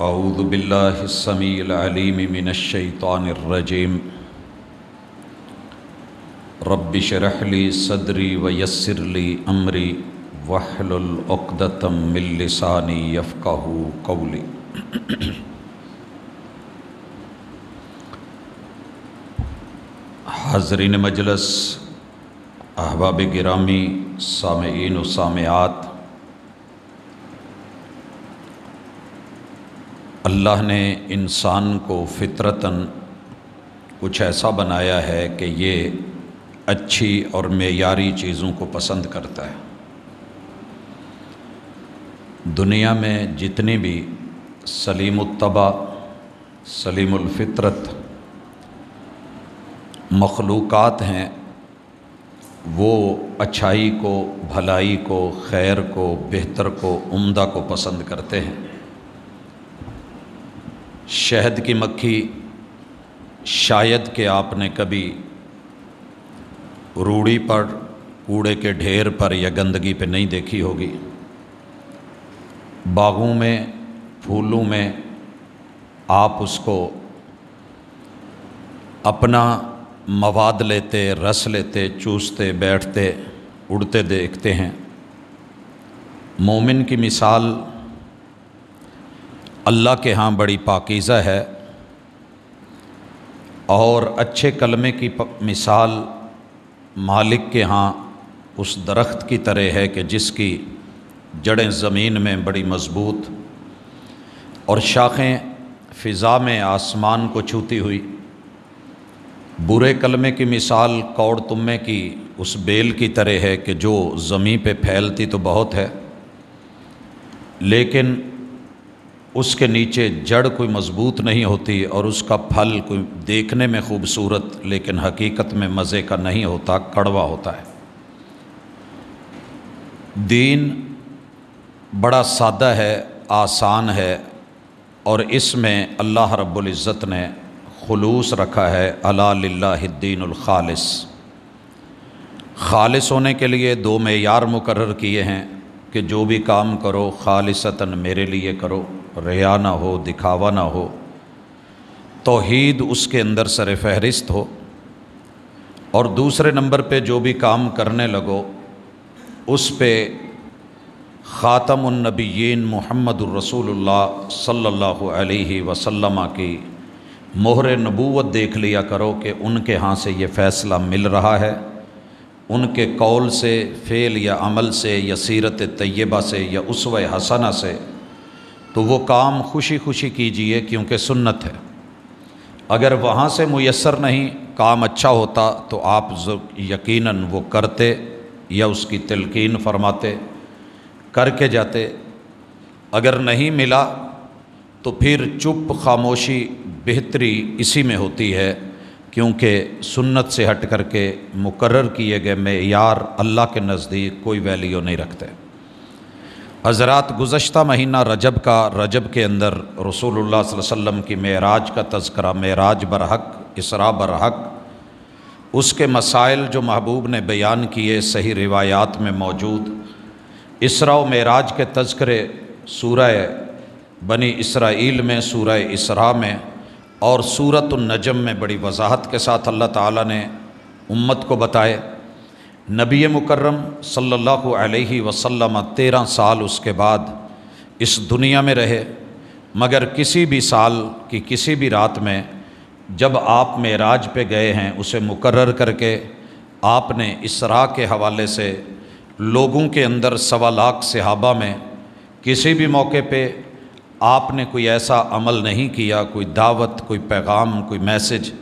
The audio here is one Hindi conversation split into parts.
أعوذ بالله السميع العليم من الشيطان الرجيم رب اشرح لي صدري ويسر لي أمري واحلل عقدة من لساني يفقهوا قولي حاضرین مجلس احباب گرامی سامعین و سامعات अल्लाह ने इंसान को फितरतन कुछ ऐसा बनाया है कि ये अच्छी और मेयारी चीज़ों को पसंद करता है दुनिया में जितनी भी सलीमतबा सलीमफ़ितरत मखलूक़ात हैं वो अच्छाई को भलाई को खैर को बेहतर को उम्दा को पसंद करते हैं शहद की मक्खी शायद कि आपने कभी रूढ़ी पर कूड़े के ढेर पर या गंदगी पे नहीं देखी होगी बागों में फूलों में आप उसको अपना मवाद लेते रस लेते चूसते बैठते उड़ते देखते हैं मोमिन की मिसाल अल्लाह के यहाँ बड़ी पाकिज़ा है और अच्छे कलमे की मिसाल मालिक के यहाँ उस दरख्त की तरह है कि जिसकी जड़ें ज़मीन में बड़ी मज़बूत और शाखें फ़िज़ा में आसमान को छूती हुई बुरे कलमे की मिसाल कौड़ तुम्बे की उस बेल की तरह है कि जो ज़मीन पे फैलती तो बहुत है लेकिन उसके नीचे जड़ कोई मज़बूत नहीं होती और उसका फल कोई देखने में खूबसूरत लेकिन हकीकत में मज़े का नहीं होता कड़वा होता है दीन बड़ा सादा है आसान है और इसमें अल्लाह रब्ज़त ने खलूस रखा है अला लाद्दीनख़ालिस खालिस होने के लिए दो मैार मुकर किए हैं कि जो भी काम करो खालिसता मेरे लिए करो रिया ना हो दिखावा ना हो तोहीद उसके अंदर सर फहरिस्त हो और दूसरे नंबर पे जो भी काम करने लगो उस पे ख़ातमनबीन मोहम्मद रसूलुल्लाह सल्लल्लाहु अलैहि वसल्लम की मोहर नबूवत देख लिया करो कि उनके यहाँ से ये फ़ैसला मिल रहा है उनके कौल से फ़ेल या अमल से या सीरत तय्यबा से या उसव हसना से तो वो काम खुशी खुशी कीजिए क्योंकि सुन्नत है अगर वहाँ से मैसर नहीं काम अच्छा होता तो आप यकीनन वो करते या उसकी तलकिन फरमाते करके जाते अगर नहीं मिला तो फिर चुप खामोशी बेहतरी इसी में होती है क्योंकि सुन्नत से हट करके मुकर किए गए मैार अल्लाह के नज़दीक कोई वैल्यू नहीं रखते हज़रात गुज्त महीना रजब का रजब के अंदर रसूल वसल्लम की मराज का तस्करा मराज बरहक इसरा बरहक उसके मसाइल जो महबूब ने बयान किए सही रिवायात में मौजूद इसरा व मराज के तस्करे सूरह बनी इसराइल में सूरह इसरा में और सूरत नजम में बड़ी वजाहत के साथ अल्लाह ताला ने उम्मत को बताए नबी मुकर्रम सल्लल्लाहु अलैहि वसल्लम तेरह साल उसके बाद इस दुनिया में रहे मगर किसी भी साल की किसी भी रात में जब आप मेराज पे गए हैं उसे मुकर्र करके आपने इसरा के हवाले से लोगों के अंदर सवा लाख सहाबा में किसी भी मौके पे आपने कोई ऐसा अमल नहीं किया कोई दावत कोई पैगाम कोई मैसेज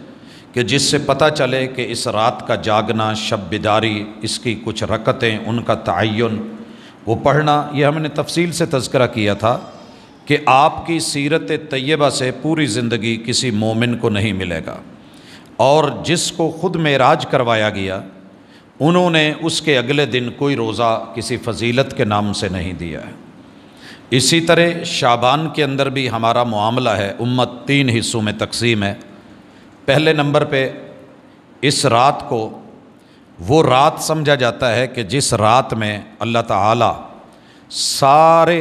कि जिससे पता चले कि इस रात का जागना शब बिदारी इसकी कुछ रकतें उनका तयन वो पढ़ना ये हमने तफसील से तस्करा किया था कि आपकी सीरत तय्यबा से पूरी ज़िंदगी किसी मोमिन को नहीं मिलेगा और जिसको ख़ुद मेराज करवाया गया उन्होंने उसके अगले दिन कोई रोज़ा किसी फजीलत के नाम से नहीं दिया है इसी तरह शाबान के अंदर भी हमारा मामला है उम्मत तीन हिस्सों में तकसीम है पहले नंबर पे इस रात को वो रात समझा जाता है कि जिस रात में अल्लाह ताला सारे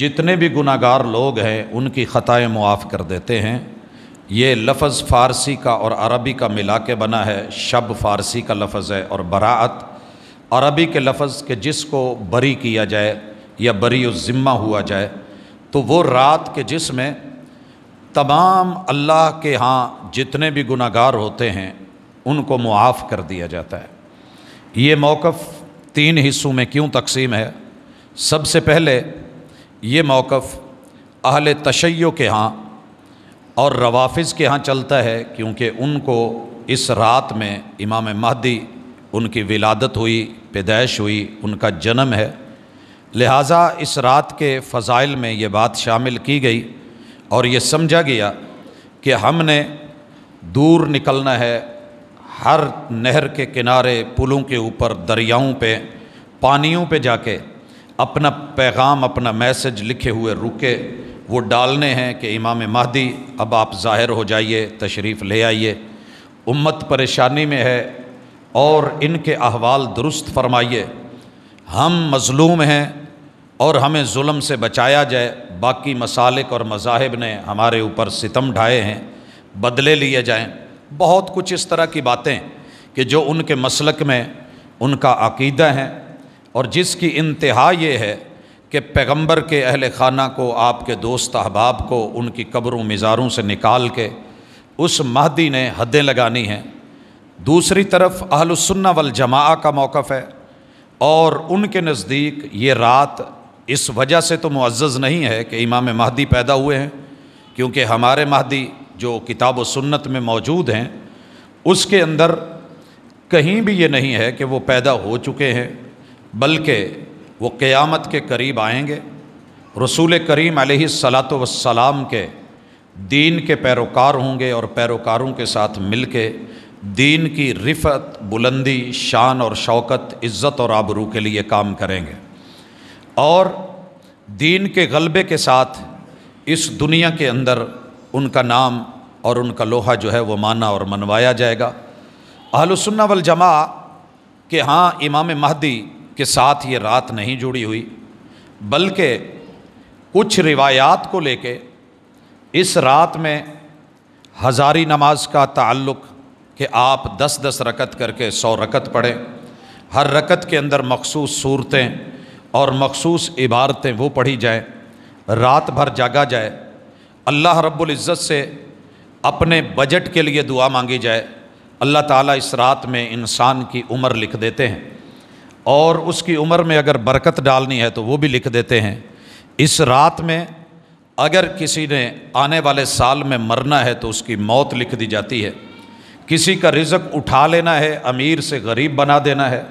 जितने भी गुनागार लोग हैं उनकी ख़ताएँ मुआफ़ कर देते हैं ये लफ्ज़ फ़ारसी का और अरबी का मिला के बना है शब फ़ारसी का लफ्ज़ है और बरात अरबी के लफ्ज़ के जिसको बरी किया जाए या बरी ज़िम्मा हुआ जाए तो वो रात के जिसमें तमाम अल्लाह के यहाँ जितने भी गुनागार होते हैं उनको मुआफ़ कर दिया जाता है ये मौक़ तीन हिस्सों में क्यों तकसीम है सबसे पहले ये मौक़ अहल तशैयों के यहाँ और रवाफ़ के यहाँ चलता है क्योंकि उनको इस रात में इमाम महदी उनकी विलादत हुई पैदाइश हुई उनका जन्म है लिहाजा इस रात के फ़ज़ाइल में ये बात शामिल की गई और ये समझा गया कि हमने दूर निकलना है हर नहर के किनारे पुलों के ऊपर दरियाओं पे पानियों पे जाके अपना पैगाम अपना मैसेज लिखे हुए रुके वो डालने हैं कि इमाम महदी अब आप ज़ाहिर हो जाइए तशरीफ़ ले आइए उम्मत परेशानी में है और इनके अहवाल दुरुस्त फरमाइए हम मज़लूम हैं और हमें जुल्म से बचाया जाए बाकी मसालिक और मजाहब ने हमारे ऊपर सितम ढाए हैं बदले लिए जाएं बहुत कुछ इस तरह की बातें कि जो उनके मसलक में उनका अकीदा है और जिसकी इंतहा ये है कि पैगंबर के अहल खाना को आपके दोस्त अहबाब को उनकी कब्रों मज़ारों से निकाल के उस महदी ने हदें लगानी हैं दूसरी तरफ अहलसन्ना वल जमा का मौक़ है और उनके नज़दीक ये रात इस वजह से तो मुआज़ नहीं है कि इमाम महदी पैदा हुए हैं क्योंकि हमारे महदी जो किताब व सुन्नत में मौजूद हैं उसके अंदर कहीं भी ये नहीं है कि वो पैदा हो चुके हैं बल्कि वो क़यामत के करीब आएंगे रसूल करीम सलात वसलाम के दीन के पैरोकार होंगे और पैरोकारों के साथ मिल के दीन की रिफत बुलंदी शान और शौकत इज़्ज़त और आबरू के लिए काम करेंगे और दीन के गलबे के साथ इस दुनिया के अंदर उनका नाम और उनका लोहा जो है वो माना और मनवाया जाएगा अहलसन्ना वल जमा के हाँ इमाम महदी के साथ ये रात नहीं जुड़ी हुई बल्कि कुछ रिवायात को लेके इस रात में हज़ारी नमाज का ताल्लुक़ कि आप दस दस रकत करके सौ रकत पढ़ें हर रकत के अंदर मखसूस सूरतें और मखसूस इबारतें वो पढ़ी जाएँ रात भर जागा जाए अल्लाह रब्बुल इज़्ज़त से अपने बजट के लिए दुआ मांगी जाए अल्लाह ताला इस रात में इंसान की उम्र लिख देते हैं और उसकी उम्र में अगर बरकत डालनी है तो वो भी लिख देते हैं इस रात में अगर किसी ने आने वाले साल में मरना है तो उसकी मौत लिख दी जाती है किसी का रिजक उठा लेना है अमीर से गरीब बना देना है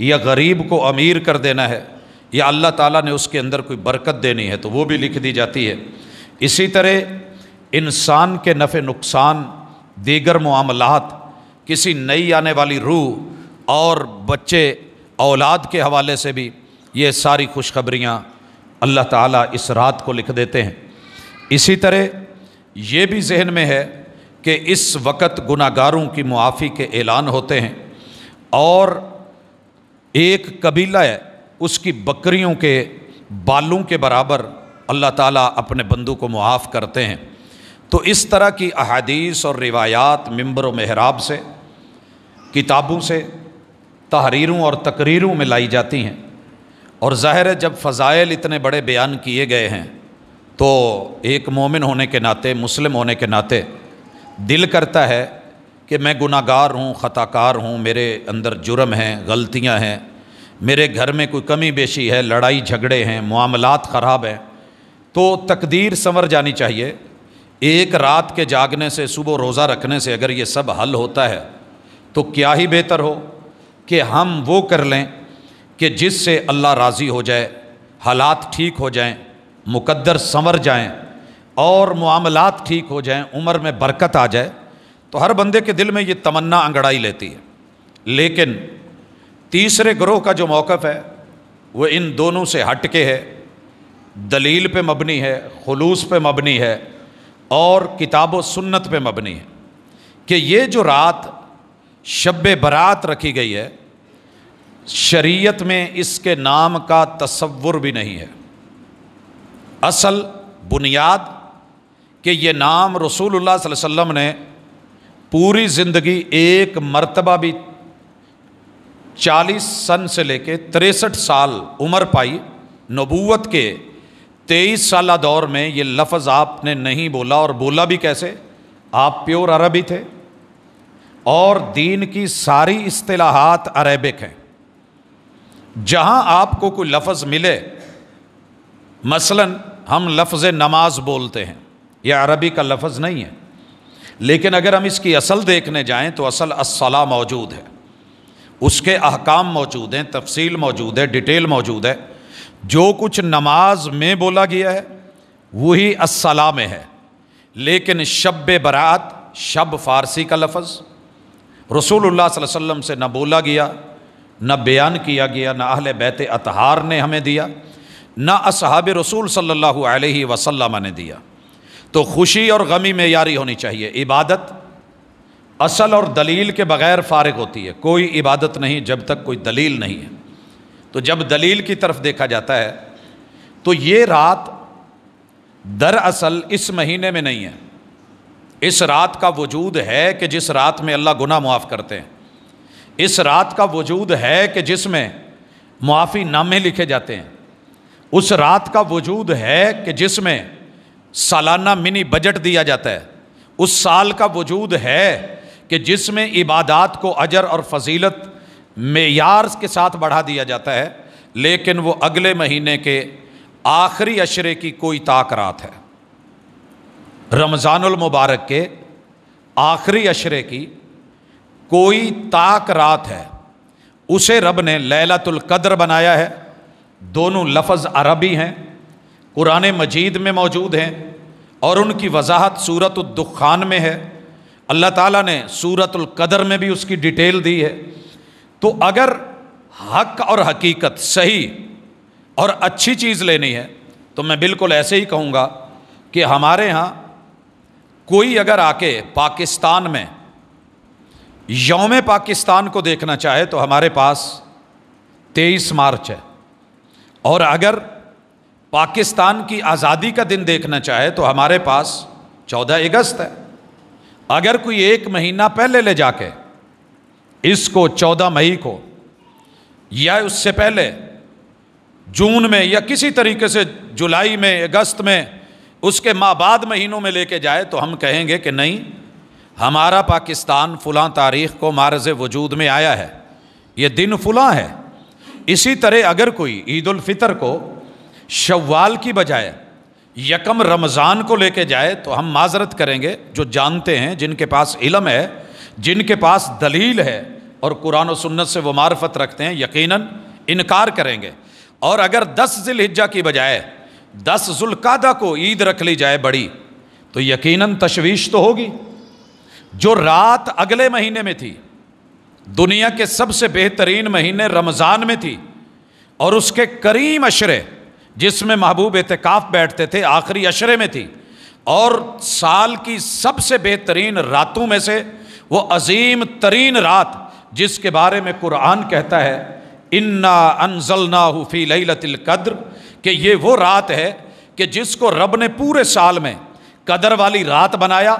या गरीब को अमीर कर देना है या अल्लाह ताला ने उसके अंदर कोई बरकत देनी है तो वो भी लिख दी जाती है इसी तरह इंसान के नफ़े नुकसान दीगर मामलात किसी नई आने वाली रूह और बच्चे औलाद के हवाले से भी ये सारी खुशखबरियाँ अल्लाह ताला इस रात को लिख देते हैं इसी तरह ये भी जहन में है कि इस वक़्त गुनागारों की मुआफ़ी के ऐलान होते हैं और एक कबीला है उसकी बकरियों के बालों के बराबर अल्लाह ताला अपने बंदू को मुआफ़ करते हैं तो इस तरह की अहादीस और रिवायात मम्बर महराब से किताबों से तहरीरों और तकरीरों में लाई जाती हैं और ज़ाहिर है जब फ़ज़ाइल इतने बड़े बयान किए गए हैं तो एक मोमिन होने के नाते मुस्लिम होने के नाते दिल करता है कि मैं गुनागार हूँ ख़ताकार हूँ मेरे अंदर जुर्म हैं गलतियाँ हैं मेरे घर में कोई कमी बेशी है लड़ाई झगड़े हैं मामलात ख़राब हैं तो तकदीर संवर जानी चाहिए एक रात के जागने से सुबह रोज़ा रखने से अगर ये सब हल होता है तो क्या ही बेहतर हो कि हम वो कर लें कि जिससे अल्लाह राज़ी हो जाए हालात ठीक हो जाएं मुकद्दर संवर जाएं और मामलात ठीक हो जाएं उम्र में बरकत आ जाए तो हर बंदे के दिल में ये तमन्ना अंगड़ाई लेती है लेकिन तीसरे ग्रोह का जो मौक़ है वो इन दोनों से हट के है दलील पे मबनी है खलूस पे मबनी है और किताब व सुन्नत पे मबनी है कि ये जो रात शब बरात रखी गई है शरीयत में इसके नाम का तस्वुर भी नहीं है असल बुनियाद कि ये नाम रसूलुल्लाह वसल्लम ने पूरी ज़िंदगी एक मर्तबा भी 40 सन से लेके तिरसठ साल उम्र पाई नबूवत के तेईस साल दौर में ये लफ्ज़ आपने नहीं बोला और बोला भी कैसे आप प्योर अरबी थे और दीन की सारी असलाहत अरेबिक हैं जहां आपको कोई लफ्ज़ मिले मसलन हम लफ्ज़ नमाज बोलते हैं यह अरबी का लफ्ज़ नहीं है लेकिन अगर हम इसकी असल देखने जाएं तो असल असला मौजूद है उसके अहकाम मौजूद हैं तफसील मौजूद है डिटेल मौजूद है जो कुछ नमाज में बोला गया है वही असला में है लेकिन शब बरात शब फारसी का लफज रसूलुल्लाह सल्लल्लाहु अलैहि वसल्लम से न बोला गया न बयान किया गया न अहल बैत अतहार ने हमें दिया न असहाब रसूल सल्ला वसलम ने दिया तो खुशी और गमी में यारी होनी चाहिए इबादत असल और दलील के बगैर फारग होती है कोई इबादत नहीं जब तक कोई दलील नहीं है तो जब दलील की तरफ देखा जाता है तो ये रात दरअसल इस महीने में नहीं है इस रात का वजूद है कि जिस रात में अल्लाह गुना मुआफ़ करते हैं इस रात का वजूद है कि जिसमें मुआफ़ी नामे लिखे जाते हैं उस रात का वजूद है कि जिसमें सालाना मिनी बजट दिया जाता है उस साल का वजूद है कि जिसमें इबादात को अजर और फजीलत मेयार के साथ बढ़ा दिया जाता है लेकिन वो अगले महीने के आखिरी अशरे की कोई ताक रात है रमज़ानुल मुबारक के आखिरी अशरे की कोई ताक रात है उसे रब ने लैलतुल कद्र बनाया है दोनों लफ्ज़ अरबी हैं कुरान मजीद में मौजूद हैं और उनकी वजाहत सूरत दुखान में है अल्लाह ताला ने सूरतुल कदर में भी उसकी डिटेल दी है तो अगर हक और हकीकत सही और अच्छी चीज़ लेनी है तो मैं बिल्कुल ऐसे ही कहूँगा कि हमारे यहाँ कोई अगर आके पाकिस्तान में योम पाकिस्तान को देखना चाहे तो हमारे पास तेईस मार्च है और अगर पाकिस्तान की आज़ादी का दिन देखना चाहे तो हमारे पास चौदह अगस्त है अगर कोई एक महीना पहले ले जाके इसको चौदह मई को या उससे पहले जून में या किसी तरीके से जुलाई में अगस्त में उसके माँ बाद महीनों में लेके जाए तो हम कहेंगे कि नहीं हमारा पाकिस्तान फुला तारीख को मारज वजूद में आया है ये दिन फुला है इसी तरह अगर कोई ईद फितर को शव्वाल की बजाय यकम रमज़ान को लेके जाए तो हम माजरत करेंगे जो जानते हैं जिनके पास इलम है जिनके पास दलील है और कुरान और सुन्नत से वो मार्फत रखते हैं यकीनन इनकार करेंगे और अगर दस जिलहिजा की बजाय दस जुल्कादा को ईद रख ली जाए बड़ी तो यकीनन तशवीश तो होगी जो रात अगले महीने में थी दुनिया के सबसे बेहतरीन महीने रमज़ान में थी और उसके करीम अशरे जिसमें महबूब एहतिकाफ़ बैठते थे आखिरी अशरे में थी और साल की सबसे बेहतरीन रातों में से वो अजीम तरीन रात जिसके बारे में कुरान कहता है इन्ना अनजलना हुफी लतिल कद्र कि ये वो रात है कि जिसको रब ने पूरे साल में कदर वाली रात बनाया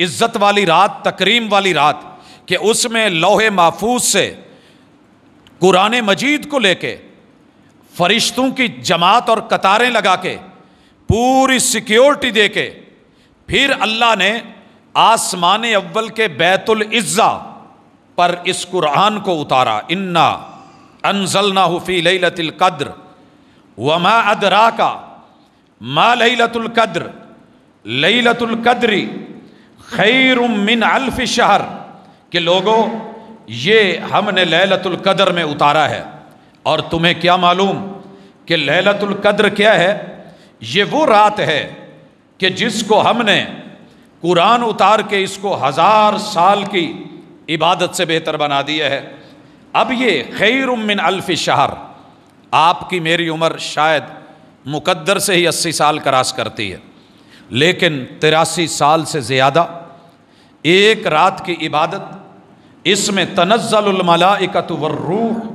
इज़्ज़त वाली रात तकरीम वाली रात कि उसमें लोहे महफूज से कुरान मजीद को लेके फरिश्तों की जमात और कतारें लगा के पूरी सिक्योरिटी दे के फिर अल्लाह ने आसमान अव्वल के बैतुल इज़्ज़ा पर इस कुरान को उतारा इन्ना अनजल ना हफ़ी लई कद्र वमा अदरा का माँ लतुल कद्र लई लतुल कद्री खैर उमिन अल्फ शहर के लोगों ये हमने लतुल कदर में उतारा है और तुम्हें क्या मालूम कि लैलतुल कद्र क्या है ये वो रात है कि जिसको हमने कुरान उतार के इसको हज़ार साल की इबादत से बेहतर बना दिया है अब ये खैर उमिन अल्फ़ शहर आपकी मेरी उम्र शायद मुकद्दर से ही अस्सी साल करास करती है लेकिन तिरासी साल से ज़्यादा एक रात की इबादत इसमें तनज़लमलाकत वर्रूह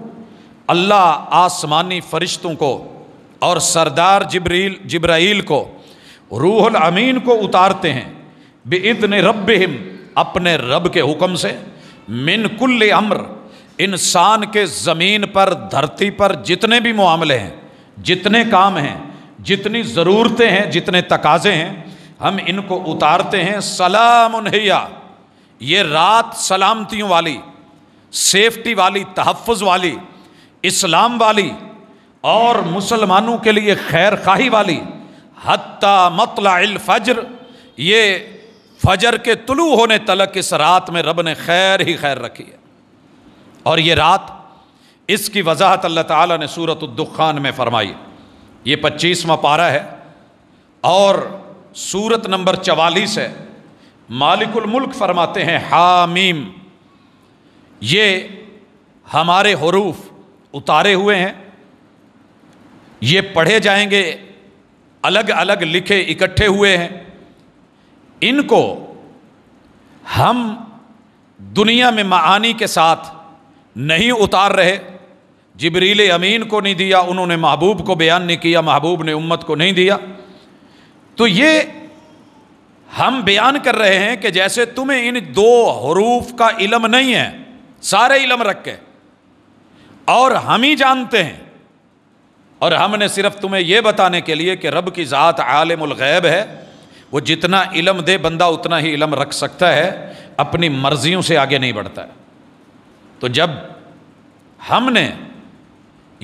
अल्लाह आसमानी फरिश्तों को और सरदार जबरील जब्राइल को रूहल अमीन को उतारते हैं बेदन रब हिम अपने रब के हुक्म से मिन कुल्ल अम्र इंसान के ज़मीन पर धरती पर जितने भी मामले हैं जितने काम हैं जितनी ज़रूरतें हैं जितने तकाजे हैं हम इनको उतारते हैं सलाम उन्हैया ये रात सलामतियों वाली सेफ्टी वाली तहफ़ वाली इस्लाम वाली और मुसलमानों के लिए खैर खाही वाली हती फजर ये फजर के तुलू होने तलक इस रात में रब ने खैर ही खैर रखी है और ये रात इसकी वजाहत अल्लाह ताला ने सूरत उद्दुखान में फरमाई ये पच्चीसवा पारा है और सूरत नंबर चवालीस है मालिकुल मुल्क फरमाते हैं हामीम ये हमारे हरूफ उतारे हुए हैं ये पढ़े जाएंगे अलग अलग लिखे इकट्ठे हुए हैं इनको हम दुनिया में मानी के साथ नहीं उतार रहे जबरीले अमीन को नहीं दिया उन्होंने महबूब को बयान नहीं किया महबूब ने उम्मत को नहीं दिया तो ये हम बयान कर रहे हैं कि जैसे तुम्हें इन दो हरूफ का इलम नहीं है सारे इलम रख के और हम ही जानते हैं और हमने सिर्फ तुम्हें यह बताने के लिए कि रब की ज़ात गैब है वो जितना इलम दे बंदा उतना ही इलम रख सकता है अपनी मर्जियों से आगे नहीं बढ़ता है तो जब हमने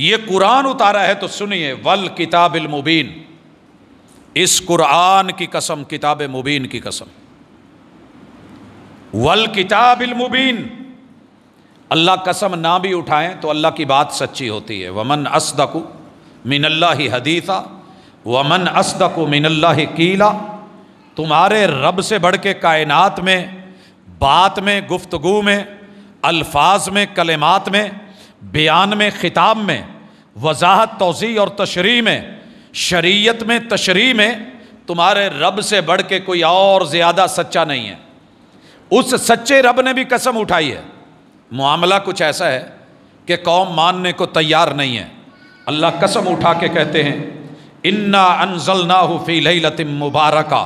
ये कुरान उतारा है तो सुनिए वल किताबिल मुबीन इस कुरान की कसम किताब मुबीन की कसम वल किताबिल मुबीन अल्लाह कसम ना भी उठाएं तो अल्लाह की बात सच्ची होती है वमन असदकु मिनल्ला ही हदीसा वमन असदकु मिनल्ला ही कीला तुम्हारे रब से बढ़ के कायनात में बात में गुफ्तगु में अल्फाज में कलेमात में बयान में ख़िताब में वजाहत तोज़ी और तशरी में शरीयत में तशरी में तुम्हारे रब से बढ़ के कोई और ज़्यादा सच्चा नहीं है उस सच्चे रब ने भी कसम उठाई है मामला कुछ ऐसा है कि कौम मानने को तैयार नहीं है अल्लाह कसम उठा के कहते हैं इन्ना अनजल ना फ़ी लतिम मुबारका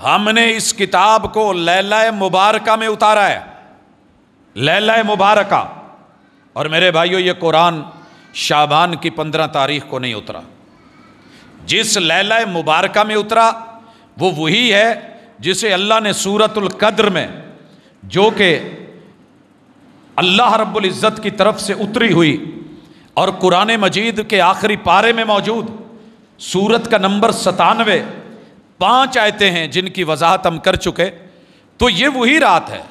हमने इस किताब को लैला मुबारका में उतारा है लैला मुबारक और मेरे भाइयों ये कुरान शाबान की पंद्रह तारीख को नहीं उतरा जिस लैला मुबारक में उतरा वो वही है जिसे अल्लाह ने सूरतुल कद्र में जो कि अल्लाह रब्बुल इज़्ज़त की तरफ से उतरी हुई और कुरान मजीद के आखिरी पारे में मौजूद सूरत का नंबर सतानवे पाँच आयतें हैं जिनकी वजाहत हम कर चुके तो ये वही रात है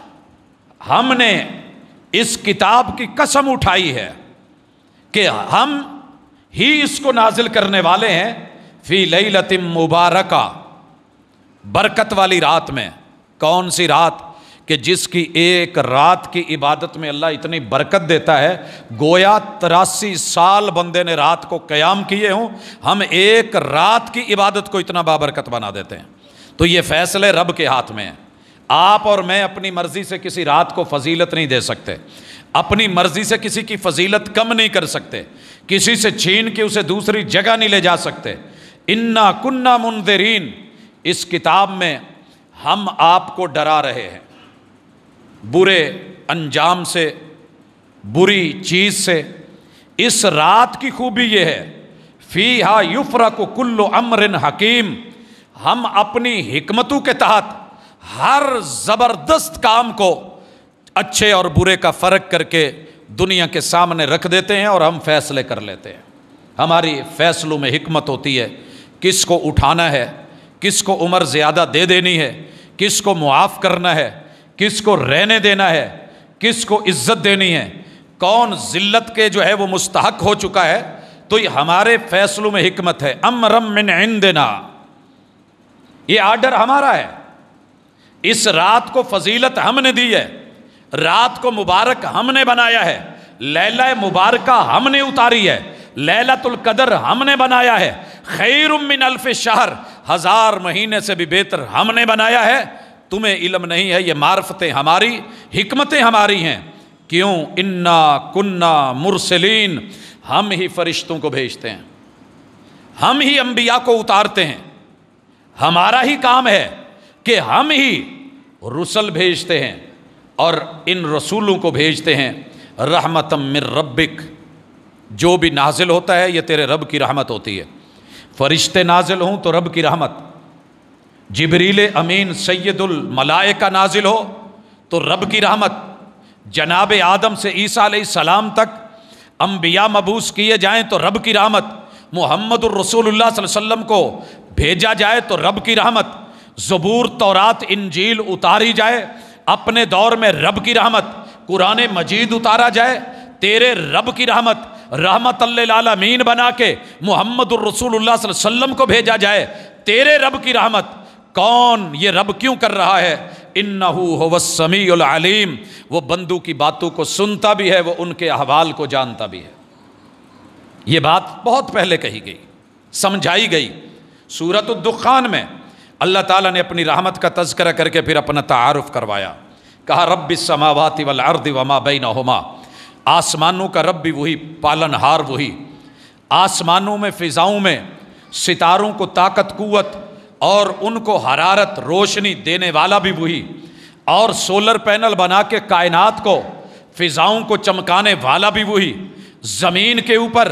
हमने इस किताब की कसम उठाई है कि हम ही इसको नाजिल करने वाले हैं फी लतिम मुबारका बरकत वाली रात में कौन सी रात कि जिसकी एक रात की इबादत में अल्लाह इतनी बरकत देता है गोया तिरासी साल बंदे ने रात को क़याम किए हों हम एक रात की इबादत को इतना बाबरकत बना देते हैं तो ये फैसले रब के हाथ में हैं आप और मैं अपनी मर्ज़ी से किसी रात को फजीलत नहीं दे सकते अपनी मर्ज़ी से किसी की फजीलत कम नहीं कर सकते किसी से छीन के उसे दूसरी जगह नहीं ले जा सकते इन्ना कुन्ना मुंदरीन इस किताब में हम आपको डरा रहे हैं बुरे अंजाम से बुरी चीज़ से इस रात की खूबी यह है फ़ी हा को कुल्लो अमरिन हकीम हम अपनी हमतों के तहत हर ज़बरदस्त काम को अच्छे और बुरे का फ़र्क करके दुनिया के सामने रख देते हैं और हम फैसले कर लेते हैं हमारी फैसलों में हमत होती है किसको उठाना है किसको उम्र ज़्यादा दे देनी है किसको मुआफ़ करना है किसको रहने देना है किसको इज्जत देनी है कौन जिल्लत के जो है वो मुस्तहक हो चुका है तो ये हमारे फैसलों में हमत है अमरम मिन देना ये आर्डर हमारा है इस रात को फजीलत हमने दी है रात को मुबारक हमने बनाया है लैला मुबारक हमने उतारी है लैलतुल कदर हमने बनाया है खैर मिन अल्फ शहर हजार महीने से भी बेहतर हमने बनाया है तुम्हें इलम नहीं है ये मार्फतें हमारी हमतें हमारी हैं क्यों इन्ना कुन्ना मुरसलीन हम ही फरिश्तों को भेजते हैं हम ही अंबिया को उतारते हैं हमारा ही काम है कि हम ही रसल भेजते हैं और इन रसूलों को भेजते हैं रहमत मिर रब्बिक जो भी नाजिल होता है ये तेरे रब की रहमत होती है फरिश्ते नाजिल हों तो रब की रहमत जबरील अमीन सैदुल मलाय का नाजिल हो तो रब की रहमत जनाब आदम से ईसा सलाम तक अम्बिया मबूस किए जाएं तो रब की रहमत मोहम्मद रसूलुल्लाह को भेजा जाए तो रब की रहमत जबूर तौरात इंजील उतारी जाए अपने दौर में रब की रहमत कुरान मजीद उतारा जाए तेरे रब की रहमत रहमत आलमीन बना के मोहम्मद रसूलुल्लाह को भेजा जाए तेरे रब की रहमत कौन ये रब क्यों कर रहा है इन्नहू समी अलीम वो बंदू की बातों को सुनता भी है वो उनके अहवाल को जानता भी है ये बात बहुत पहले कही गई समझाई गई सूरत दुखान में अल्लाह ताला ने अपनी रहमत का तस्करा करके फिर अपना तारफ़ करवाया कहा रब समावाती वल अर्द वमा बैन होमा आसमानों का रब भी वही पालनहार वही आसमानों में फ़िज़ाओं में सितारों को ताकत कुत और उनको हरारत रोशनी देने वाला भी वही और सोलर पैनल बना के कायनात को फिजाओं को चमकाने वाला भी वही ज़मीन के ऊपर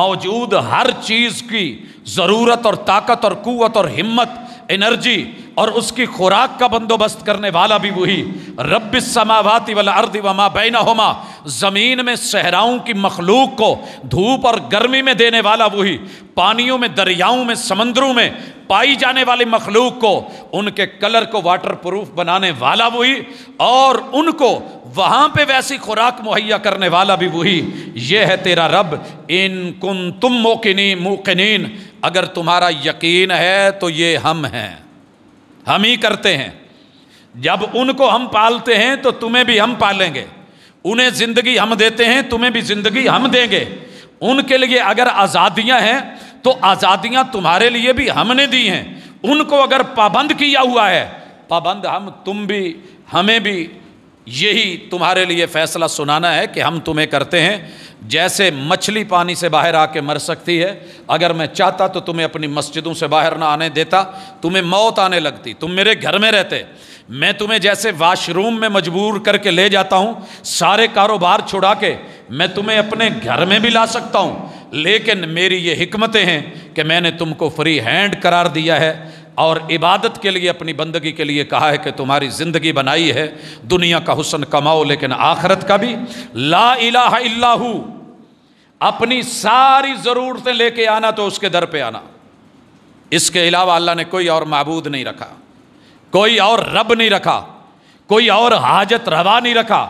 मौजूद हर चीज़ की ज़रूरत और ताकत और कुत और हिम्मत एनर्जी और उसकी खुराक का बंदोबस्त करने वाला भी वही रब समावाति वाला अर्द वमा बैना होमा ज़मीन में सहराओं की मखलूक को धूप और गर्मी में देने वाला वही पानियों में दरियाओं में समंदरों में पाई जाने वाली मखलूक को उनके कलर को वाटर प्रूफ बनाने वाला वही और उनको वहाँ पे वैसी खुराक मुहैया करने वाला भी वही ये है तेरा रब इन कुन तुम मोकिन मोकिन अगर तुम्हारा यकीन है तो ये हम हैं हम ही करते हैं जब उनको हम पालते हैं तो तुम्हें भी हम पालेंगे उन्हें ज़िंदगी हम देते हैं तुम्हें भी ज़िंदगी हम देंगे उनके लिए अगर आजादियां हैं तो आजादियां तुम्हारे लिए भी हमने दी हैं उनको अगर पाबंद किया हुआ है पाबंद हम तुम भी हमें भी यही तुम्हारे लिए फ़ैसला सुनाना है कि हम तुम्हें करते हैं जैसे मछली पानी से बाहर आके मर सकती है अगर मैं चाहता तो तुम्हें अपनी मस्जिदों से बाहर ना आने देता तुम्हें मौत आने लगती तुम मेरे घर में रहते मैं तुम्हें जैसे वाशरूम में मजबूर करके ले जाता हूँ सारे कारोबार छुड़ा के मैं तुम्हें अपने घर में भी ला सकता हूँ लेकिन मेरी ये हमतें हैं कि मैंने तुमको फ्री हैंड करार दिया है और इबादत के लिए अपनी बंदगी के लिए कहा है कि तुम्हारी ज़िंदगी बनाई है दुनिया का हुसन कमाओ लेकिन आखरत का भी ला इलाहा इल्लाहू अपनी सारी ज़रूरतें लेके आना तो उसके दर पे आना इसके अलावा अल्लाह ने कोई और मबूद नहीं रखा कोई और रब नहीं रखा कोई और हाजत रवा नहीं रखा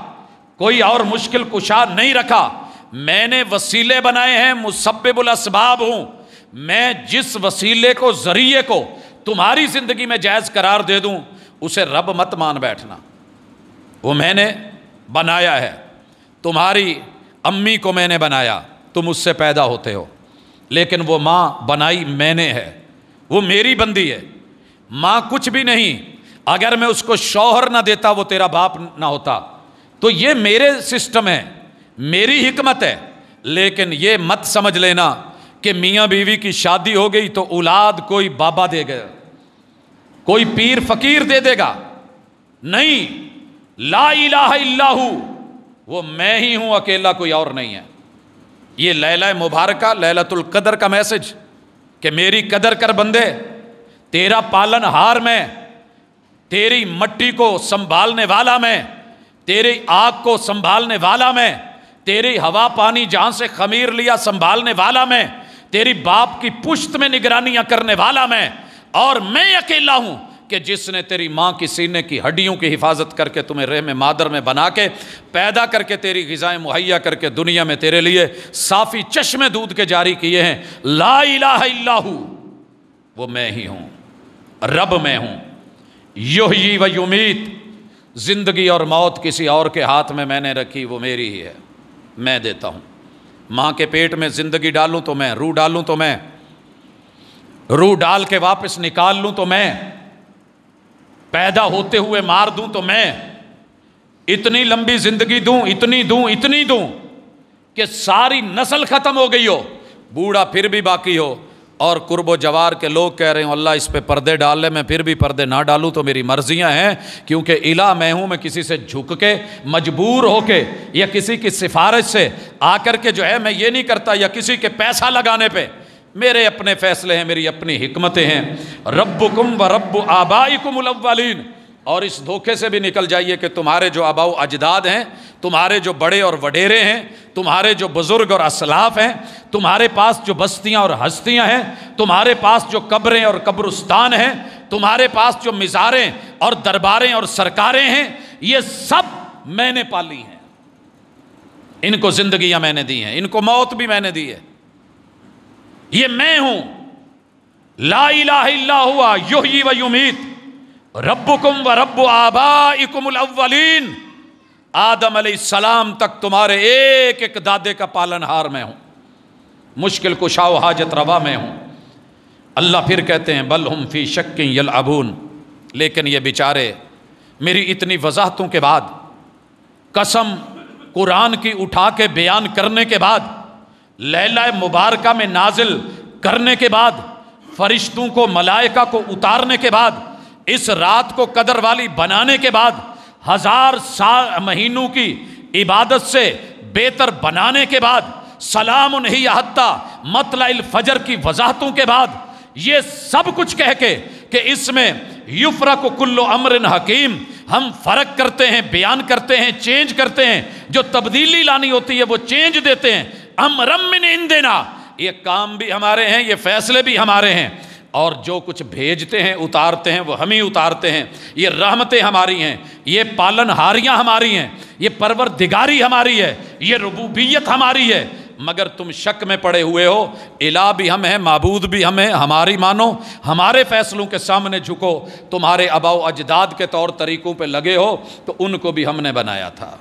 कोई और मुश्किल कुशा नहीं रखा मैंने वसीले बनाए हैं मुसब्बिबुल असबाब हूँ मैं जिस वसीले को जरिए को तुम्हारी ज़िंदगी में जायज़ करार दे दूं उसे रब मत मान बैठना वो मैंने बनाया है तुम्हारी अम्मी को मैंने बनाया तुम उससे पैदा होते हो लेकिन वो माँ बनाई मैंने है वो मेरी बंदी है माँ कुछ भी नहीं अगर मैं उसको शौहर ना देता वो तेरा बाप ना होता तो ये मेरे सिस्टम है मेरी हिकमत है लेकिन ये मत समझ लेना कि मियाँ बीवी की शादी हो गई तो औलाद कोई बाबा दे गया कोई पीर फकीर दे देगा नहीं ला इलाह इल्लाहू वो मैं ही हूं अकेला कोई और नहीं है ये लैला मुबारक लैलतुल कदर का मैसेज कि मेरी कदर कर बंदे तेरा पालन हार में तेरी मट्टी को संभालने वाला मैं तेरी आग को संभालने वाला मैं तेरी हवा पानी जहां से खमीर लिया संभालने वाला मैं तेरी बाप की पुश्त में निगरानियां करने वाला मैं और मैं अकेला हूं कि जिसने तेरी मां की सीने की हड्डियों की हिफाजत करके तुम्हें रेह में मादर में बना के पैदा करके तेरी गजाएं मुहैया करके दुनिया में तेरे लिए साफ़ी चश्मे दूध के जारी किए हैं ला इला वो मैं ही हूं रब मैं हूं यो ही व उम्मीद ज़िंदगी और मौत किसी और के हाथ में मैंने रखी वो मेरी ही है मैं देता हूं मां के पेट में ज़िंदगी डालूं तो मैं रूह डालूं तो मैं रूह डाल के वापस निकाल लूं तो मैं पैदा होते हुए मार दूं तो मैं इतनी लंबी जिंदगी दूं इतनी दूं इतनी दूं कि सारी नस्ल खत्म हो गई हो बूढ़ा फिर भी बाकी हो और कुर्ब जवार के लोग कह रहे हो अल्लाह इस पे पर्दे डाल ले मैं फिर भी पर्दे ना डालूं तो मेरी मर्जियां हैं क्योंकि इला मैं हूं मैं किसी से झुक के मजबूर होके या किसी की सिफारिश से आकर के जो है मैं ये नहीं करता या किसी के पैसा लगाने पर मेरे अपने फैसले हैं मेरी अपनी हिकमतें हैं रब व आबाई आबाईकुम उलवलिन और इस धोखे से भी निकल जाइए कि तुम्हारे जो आबाऊ अजदाद हैं तुम्हारे जो बड़े और वडेरे हैं तुम्हारे जो बुज़ुर्ग और असलाफ हैं तुम्हारे पास जो बस्तियाँ और हस्तियाँ हैं तुम्हारे पास जो कब्रें और कब्रस्तान हैं तुम्हारे पास जो मिज़ारें और दरबारें और सरकारें हैं ये सब मैंने पाली हैं इनको ज़िंदगियाँ मैंने दी हैं इनको मौत भी मैंने दी है ये मैं हूं ला इला हुआ ही व युमीत रब्बुकुम व रब आबा अव्वलीन आदम सलाम तक तुम्हारे एक एक दादे का पालनहार मैं हूं मुश्किल कुशाओ हाजत रवा मैं हूं अल्लाह फिर कहते हैं बल हम फी शक्किन यल अबून लेकिन ये बेचारे मेरी इतनी वजाहतों के बाद कसम कुरान की उठा के बयान करने के बाद लैला मुबारका में नाजिल करने के बाद फरिश्तों को मलाइका को उतारने के बाद इस रात को कदर वाली बनाने के बाद हजार साल महीनों की इबादत से बेहतर बनाने के बाद सलाम नहीं हत्ता मतलाइल फजर की वजाहतों के बाद ये सब कुछ कह के कि इसमें युफरा को कुल्लो अमरन हकीम हम फ़र्क करते हैं बयान करते हैं चेंज करते हैं जो तब्दीली लानी होती है वो चेंज देते हैं हम रम इन देना ये काम भी हमारे हैं ये फैसले भी हमारे हैं और जो कुछ भेजते हैं उतारते हैं वो हम ही उतारते हैं ये रहमतें हमारी हैं ये पालनहारियाँ हमारी हैं ये परवर दिगारी हमारी है ये रबूबियत हमारी है मगर तुम शक में पड़े हुए हो इला भी हम हैं मबूद भी हम हैं हमारी मानो हमारे फैसलों के सामने झुको तुम्हारे अबाव अजदाद के तौर तरीक़ों पे लगे हो तो उनको भी हमने बनाया था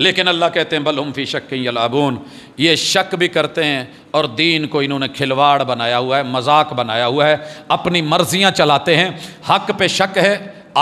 लेकिन अल्लाह कहते हैं बल हम फी शक यलाबून ये शक भी करते हैं और दीन को इन्होंने खिलवाड़ बनाया हुआ है मजाक बनाया हुआ है अपनी मर्जियाँ चलाते हैं हक पे शक है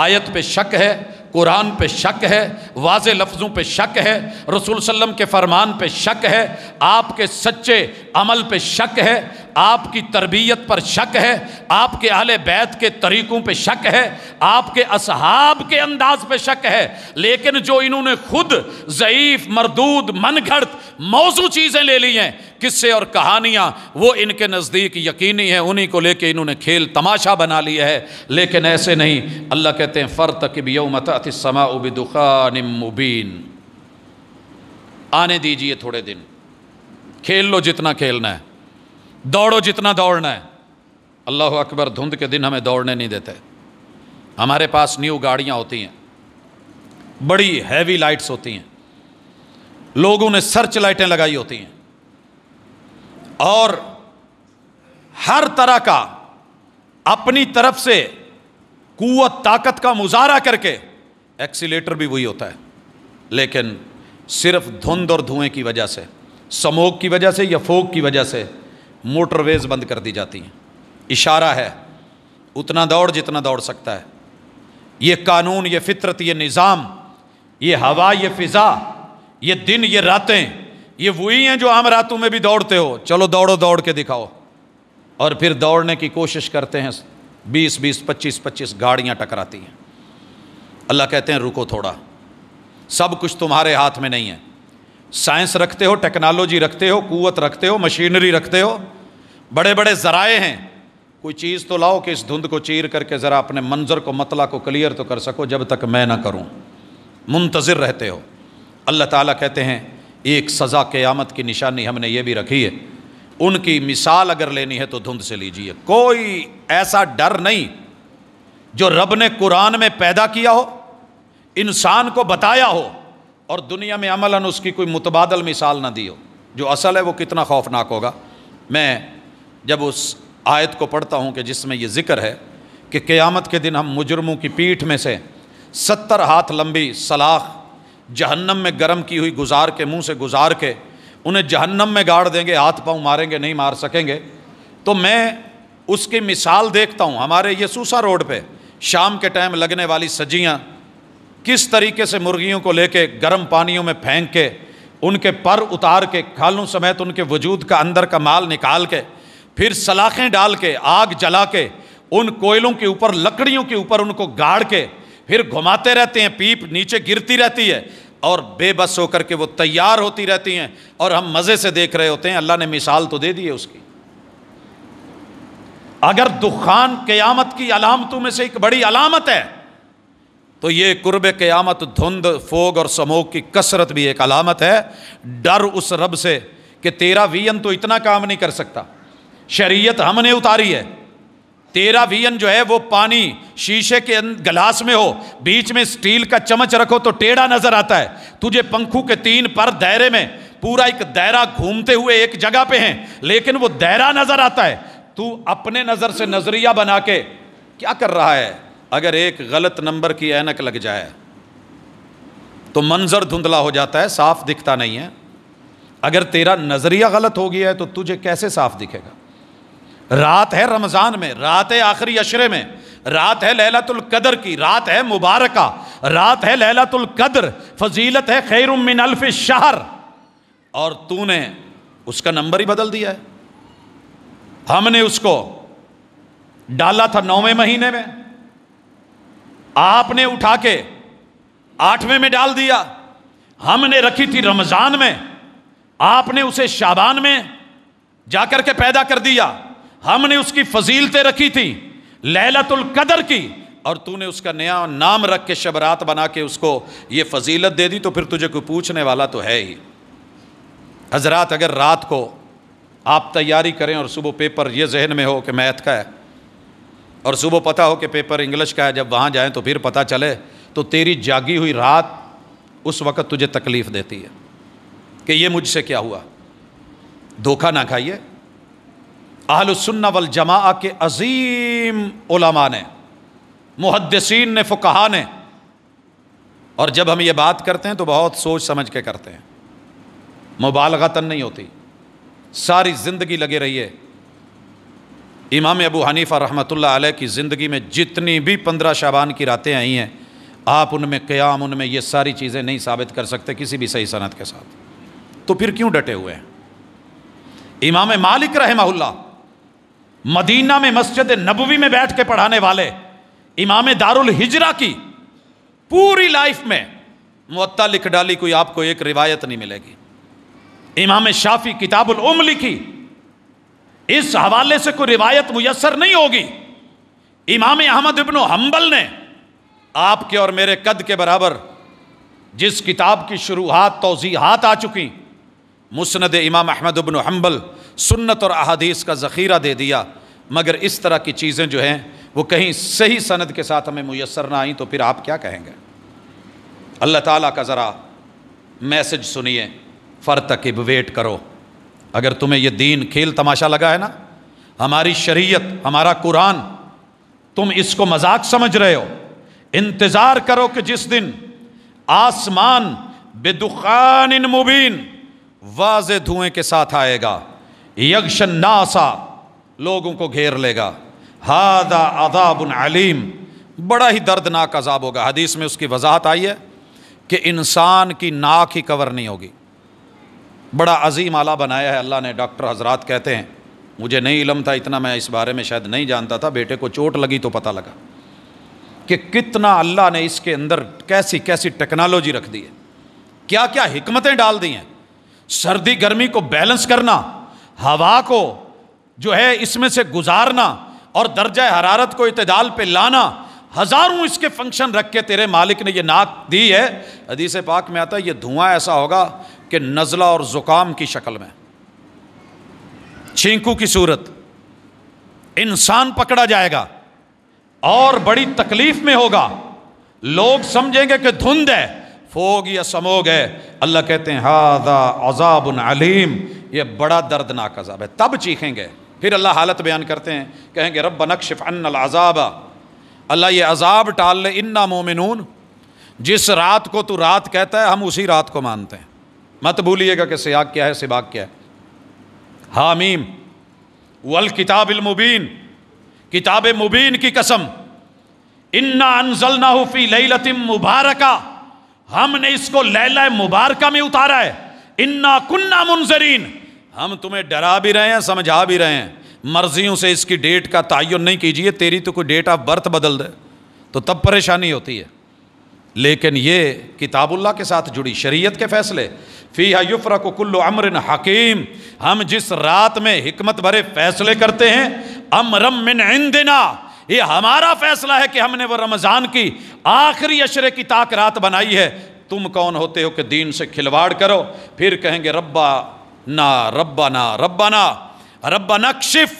आयत पे शक है कुरान पे शक है वाज लफ्ज़ों पे शक है रसूल सल्लम के फरमान पे शक है आपके सच्चे अमल पे शक है आपकी तरबियत पर शक है आपके अहल बैत के तरीक़ों पे शक है आपके असहाब के अंदाज पे शक है लेकिन जो इन्होंने खुद ज़यीफ़ मरदूद मन घड़त मौजू चीज़ें ले ली हैं किस्से और कहानियाँ वो इनके नज़दीक यकीनी है उन्हीं को लेके इन्होंने खेल तमाशा बना लिया है लेकिन ऐसे नहीं अल्लाह कहते हैं फ़र तकब यौमतमा उबिदुखान मुबीन आने दीजिए थोड़े दिन खेल लो जितना खेलना है दौड़ो जितना दौड़ना है अल्लाह अकबर धुंध के दिन हमें दौड़ने नहीं देते हमारे पास न्यू गाड़ियाँ होती हैं बड़ी हैवी लाइट्स होती हैं लोगों ने सर्च लाइटें लगाई होती हैं और हर तरह का अपनी तरफ से कुत ताकत का मुजाहरा करके एक्सीटर भी वही होता है लेकिन सिर्फ धुंध और धुएं की वजह से समोक की वजह से या फोक की वजह से मोटरवेज बंद कर दी जाती हैं इशारा है उतना दौड़ जितना दौड़ सकता है ये कानून ये फितरत ये निज़ाम ये हवा ये फ़िज़ा ये दिन ये रातें ये वही हैं जो आम रातों में भी दौड़ते हो चलो दौड़ो दौड़ के दिखाओ और फिर दौड़ने की कोशिश करते हैं बीस बीस पच्चीस पच्चीस गाड़ियाँ टकराती हैं अल्लाह कहते हैं रुको थोड़ा सब कुछ तुम्हारे हाथ में नहीं है साइंस रखते हो टेक्नोलॉजी रखते हो कुत रखते हो मशीनरी रखते हो बड़े बड़े ज़राए हैं कोई चीज़ तो लाओ कि इस धुंध को चीर करके ज़रा अपने मंजर को मतला को क्लियर तो कर सको जब तक मैं ना करूँ मुंतज़र रहते हो अल्लाह ताला कहते हैं एक सज़ा क़यामत की निशानी हमने ये भी रखी है उनकी मिसाल अगर लेनी है तो धुंध से लीजिए कोई ऐसा डर नहीं जो रब ने कुरान में पैदा किया हो इंसान को बताया हो और दुनिया में अमलन उसकी कोई मुतबादल मिसाल ना दियो जो असल है वो कितना खौफनाक होगा मैं जब उस आयत को पढ़ता हूँ कि जिसमें ये ज़िक्र है कि क़यामत के दिन हम मुजरमों की पीठ में से सत्तर हाथ लंबी सलाख जहन्नम में गर्म की हुई गुजार के मुंह से गुजार के उन्हें जहन्नम में गाड़ देंगे हाथ पाँव मारेंगे नहीं मार सकेंगे तो मैं उसकी मिसाल देखता हूँ हमारे ये सूसा रोड पे शाम के टाइम लगने वाली सजियाँ किस तरीके से मुर्गियों को लेके गर्म पानियों में फेंक के उनके पर उतार के खालों समेत उनके वजूद का अंदर का माल निकाल के फिर सलाखें डाल के आग जला के उन कोयलों के ऊपर लकड़ियों के ऊपर उनको गाड़ के फिर घुमाते रहते हैं पीप नीचे गिरती रहती है और बेबस होकर के वो तैयार होती रहती हैं और हम मज़े से देख रहे होते हैं अल्लाह ने मिसाल तो दे दी है उसकी अगर दुखान क़यामत की अलामतों में से एक बड़ी अलामत है तो ये कुर्ब क़यामत धुंध फोग और समोग की कसरत भी एक अलामत है डर उस रब से कि तेरा वियन तो इतना काम नहीं कर सकता शरीयत हमने उतारी है तेरा वियन जो है वो पानी शीशे के अं-, गलास में हो बीच में स्टील का चमच रखो तो टेढ़ा नज़र आता है तुझे पंखों के तीन पर दायरे में पूरा एक दायरा घूमते हुए एक जगह पे हैं लेकिन वो दायरा नज़र आता है तू अपने नज़र से नज़रिया बना के क्या कर रहा है अगर एक गलत नंबर की ऐनक लग जाए तो मंज़र धुंधला हो जाता है साफ दिखता नहीं है अगर तेरा नज़रिया गलत हो गया है तो तुझे कैसे साफ दिखेगा रात है रमज़ान में रात है आखिरी अशरे में रात है लहलातुल कदर की रात है मुबारका रात है लहलातुल कदर फजीलत है खैर मिन अल्फ शहर और तूने उसका नंबर ही बदल दिया है हमने उसको डाला था नौवें महीने में आपने उठा के आठवें में डाल दिया हमने रखी थी रमजान में आपने उसे शाबान में जाकर के पैदा कर दिया हमने उसकी फजीलतें रखी थी लहलतुल कदर की और तूने उसका नया नाम रख के शबरात बना के उसको ये फजीलत दे दी तो फिर तुझे कोई पूछने वाला तो है ही हजरात अगर रात को आप तैयारी करें और सुबह पेपर ये जहन में हो कि मैथ का है और सुबह पता हो कि पेपर इंग्लिश का है जब वहाँ जाएँ तो फिर पता चले तो तेरी जागी हुई रात उस वक़्त तुझे तकलीफ़ देती है कि ये मुझसे क्या हुआ धोखा ना खाइए आहलसन्ना वल जमा के अजीम ओलामा ने मुहदसिन ने फ़ुकहा ने और जब हम ये बात करते हैं तो बहुत सोच समझ के करते हैं तन नहीं होती सारी ज़िंदगी लगे रहिए इमाम अबू हनीफ़ा रहमत अलैह की ज़िंदगी में जितनी भी पंद्रह शाबान की रातें आई हैं आप उनमें क़याम उनमें ये सारी चीज़ें नहीं साबित कर सकते किसी भी सही सनत के साथ तो फिर क्यों डटे हुए हैं इमाम मालिक रहमहुल्ला मदीना में मस्जिद नबवी में बैठ के पढ़ाने वाले इमाम दारुल हिजरा की पूरी लाइफ में मत्ता लिख डाली कोई आपको एक रिवायत नहीं मिलेगी इमाम शाफी किताबुल उम लिखी इस हवाले से कोई रिवायत मुयसर नहीं होगी इमाम अहमद इबन हम्बल ने आपके और मेरे कद के बराबर जिस किताब की शुरुआत तोजीहात आ चुकी मुसंद इमाम अहमद इबन हम्बल सुन्नत और अहदीस का ज़ख़ीरा दे दिया मगर इस तरह की चीज़ें जो हैं वो कहीं सही सनद के साथ हमें मुयसर ना आई तो फिर आप क्या कहेंगे अल्लाह ताला का ज़रा मैसेज सुनिए फ़र तकब वेट करो अगर तुम्हें ये दीन खेल तमाशा लगा है ना हमारी शरीयत हमारा कुरान तुम इसको मजाक समझ रहे हो इंतज़ार करो कि जिस दिन आसमान बेदुखान मुबीन वाज धुएं के साथ आएगा नासा लोगों को घेर लेगा हादा अदाबन अलीम बड़ा ही दर्दनाक अजाब होगा हदीस में उसकी वजाहत आई है कि इंसान की नाक ही कवर नहीं होगी बड़ा अजीम आला बनाया है अल्लाह ने डॉक्टर हजरात कहते हैं मुझे नहीं इलम था इतना मैं इस बारे में शायद नहीं जानता था बेटे को चोट लगी तो पता लगा कि कितना अल्लाह ने इसके अंदर कैसी कैसी टेक्नोलॉजी रख दी है क्या क्या हमतें डाल दी हैं सर्दी गर्मी को बैलेंस करना हवा को जो है इसमें से गुजारना और दर्जा हरारत को इतदाल पे लाना हज़ारों इसके फंक्शन रख के तेरे मालिक ने ये नाक दी है हदीस पाक में आता है ये धुआं ऐसा होगा कि नज़ला और ज़ुकाम की शक्ल में छींकू की सूरत इंसान पकड़ा जाएगा और बड़ी तकलीफ में होगा लोग समझेंगे कि धुंध है फोग या समोग है अल्लाह कहते हैं हादा अजाब अलीम ये बड़ा दर्दनाक अजाब है तब चीखेंगे फिर अल्लाह हालत बयान करते हैं कहेंगे रब नक्शफ अजाबा अल्लाह ये अजाब टाल ले इन्ना मोमिनून जिस रात को तू रात कहता है हम उसी रात को मानते हैं मत भूलिएगा कि सियाग क्या है सिबाग क्या है हामीम वल किताबिल मुबीन किताब मुबीन की कसम इन्ना अनजल लई लतिम मुबारक हमने इसको लैला मुबारक में उतारा है इन्ना कुन्ना मुंजरीन हम तुम्हें डरा भी रहे हैं समझा भी रहे हैं मर्जियों से इसकी डेट का तयन नहीं कीजिए तेरी तो कोई डेट ऑफ बर्थ बदल दे तो तब परेशानी होती है लेकिन ये किताबुल्ला के साथ जुड़ी शरीयत के फैसले फ़ी युफ्र को कुल्लो अमरन हकीम हम जिस रात में हमत भरे फैसले करते हैं अमरम मिन इंदिना ये हमारा फैसला है कि हमने वो रमज़ान की आखिरी अशरे की ताक रात बनाई है तुम कौन होते हो कि दीन से खिलवाड़ करो फिर कहेंगे रब्बा ना रब्बा ना रब्बा ना रब्बा नक्शिफ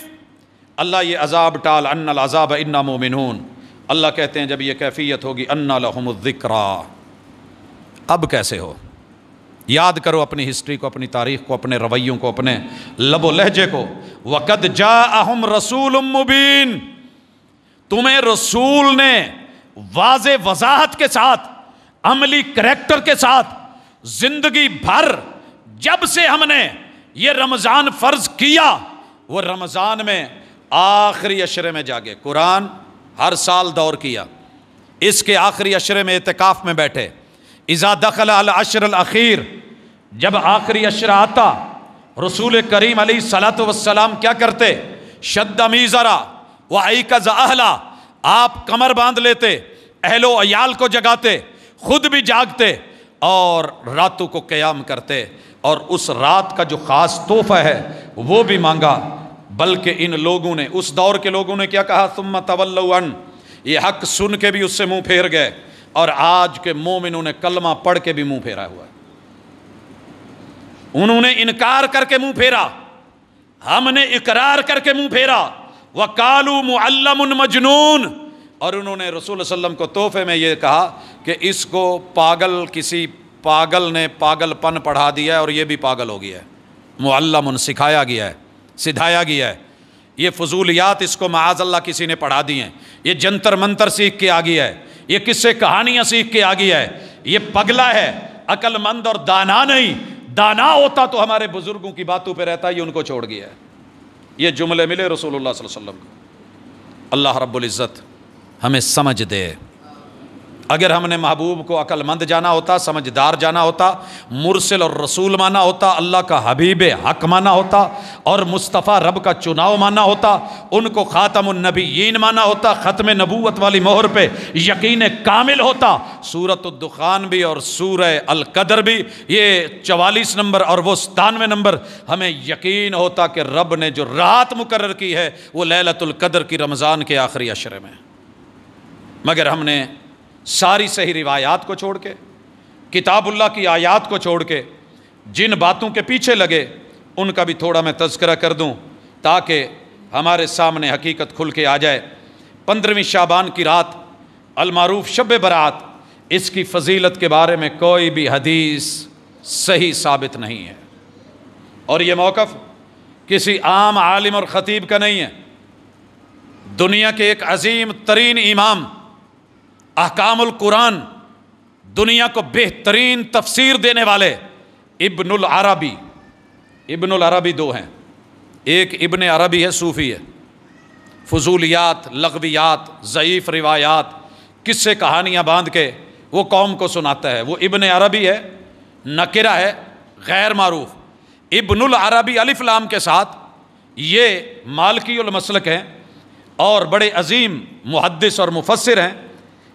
अल्लाह ये अजाब टाल अन्नल अजाब इन्ना मोमिनून अल्लाह कहते हैं जब ये कैफियत होगी अन्ना लहमदिक्रा अब कैसे हो याद करो अपनी हिस्ट्री को अपनी तारीख को अपने रवैयों को अपने लबो लहजे को वक़द जा अहम रसूल मुबीन तुम्हें रसूल ने वाज वजाहत के साथ अमली करेक्टर के साथ जिंदगी भर जब से हमने ये रमज़ान फ़र्ज किया वो रमज़ान में आखिरी अशरे में जागे कुरान हर साल दौर किया इसके आखिरी अशरे में एतकाफ़ में बैठे इज़ा दखल अशर अखीर जब आखिरी अशर आता रसूल करीम अली सलात वसलाम क्या करते शद मीज़रा व का जहला आप कमर बांध लेते अहलो अयाल को जगाते खुद भी जागते और रातों को क़याम करते और उस रात का जो ख़ास तोहफ़ा है वो भी मांगा बल्कि इन लोगों ने उस दौर के लोगों ने क्या कहा तुम तवल ये हक सुन के भी उससे मुंह फेर गए और आज के मोमिनों ने कलमा पढ़ के भी मुंह फेरा हुआ उन्होंने इनकार करके मुंह फेरा हमने इकरार करके मुंह फेरा व कालू मुअल्लम मजनून और उन्होंने रसूल वसल्लम को तोहफे में यह कहा कि इसको पागल किसी पागल ने पागलपन पढ़ा दिया है और यह भी पागल हो गया है मुअल्लम सिखाया गया है सिधाया गया है ये फजूलियात इसको माजल्ला किसी ने पढ़ा दी हैं ये जंतर मंतर सीख के आ गया है ये किससे कहानियाँ सीख के आ गया है ये पगला है अकलमंद और दाना नहीं दाना होता तो हमारे बुजुर्गों की बातों पर रहता ये उनको छोड़ गया है ये जुमले मिले रसूलुल्लाह सल्लल्लाहु अलैहि वसल्लम को अल्लाह रब्बुल इज़्ज़त हमें समझ दे अगर हमने महबूब को अक़लमंद जाना होता समझदार जाना होता मुरसिल और रसूल माना होता अल्लाह का हबीब हक माना होता और मुस्तफ़ा रब का चुनाव माना होता उनको ख़ातमनबीन माना होता ख़त्म नबूत वाली मोहर पर यकीन कामिल होता सूरत दुखान भी और सूर अलकदर भी ये चवालीस नंबर और वो सतानवे नंबर हमें यकीन होता कि रब ने जो रात मुकर की है वो लैलतुल्कदर की रमज़ान के आखिरी अशरे में मगर हमने सारी सही रिवायात को छोड़ के किताबुल्ला की आयात को छोड़ के जिन बातों के पीछे लगे उनका भी थोड़ा मैं तस्करा कर दूं ताकि हमारे सामने हकीकत खुल के आ जाए पंद्रहवीं शाबान की रात अलमारूफ शब बरात इसकी फजीलत के बारे में कोई भी हदीस सही साबित नहीं है और ये मौक़ किसी आम आलिम और ख़तीब का नहीं है दुनिया के एक अजीम तरीन इमाम अहकामुल कुरान दुनिया को बेहतरीन तफसीर देने वाले इब्नुल अरबी इब्नुल अरबी दो हैं एक इबन अरबी है सूफ़ी है फजूलियात लगवियात ज़यीफ़ रिवायात किससे कहानियाँ बांध के वो कौम को सुनाता है वो इबन अरबी है नकिरा है गैर मरूफ इब्नुल अरबी अलीफलाम के साथ ये मालकी मसलक हैं और बड़े अजीम मुहदस और मुफसर हैं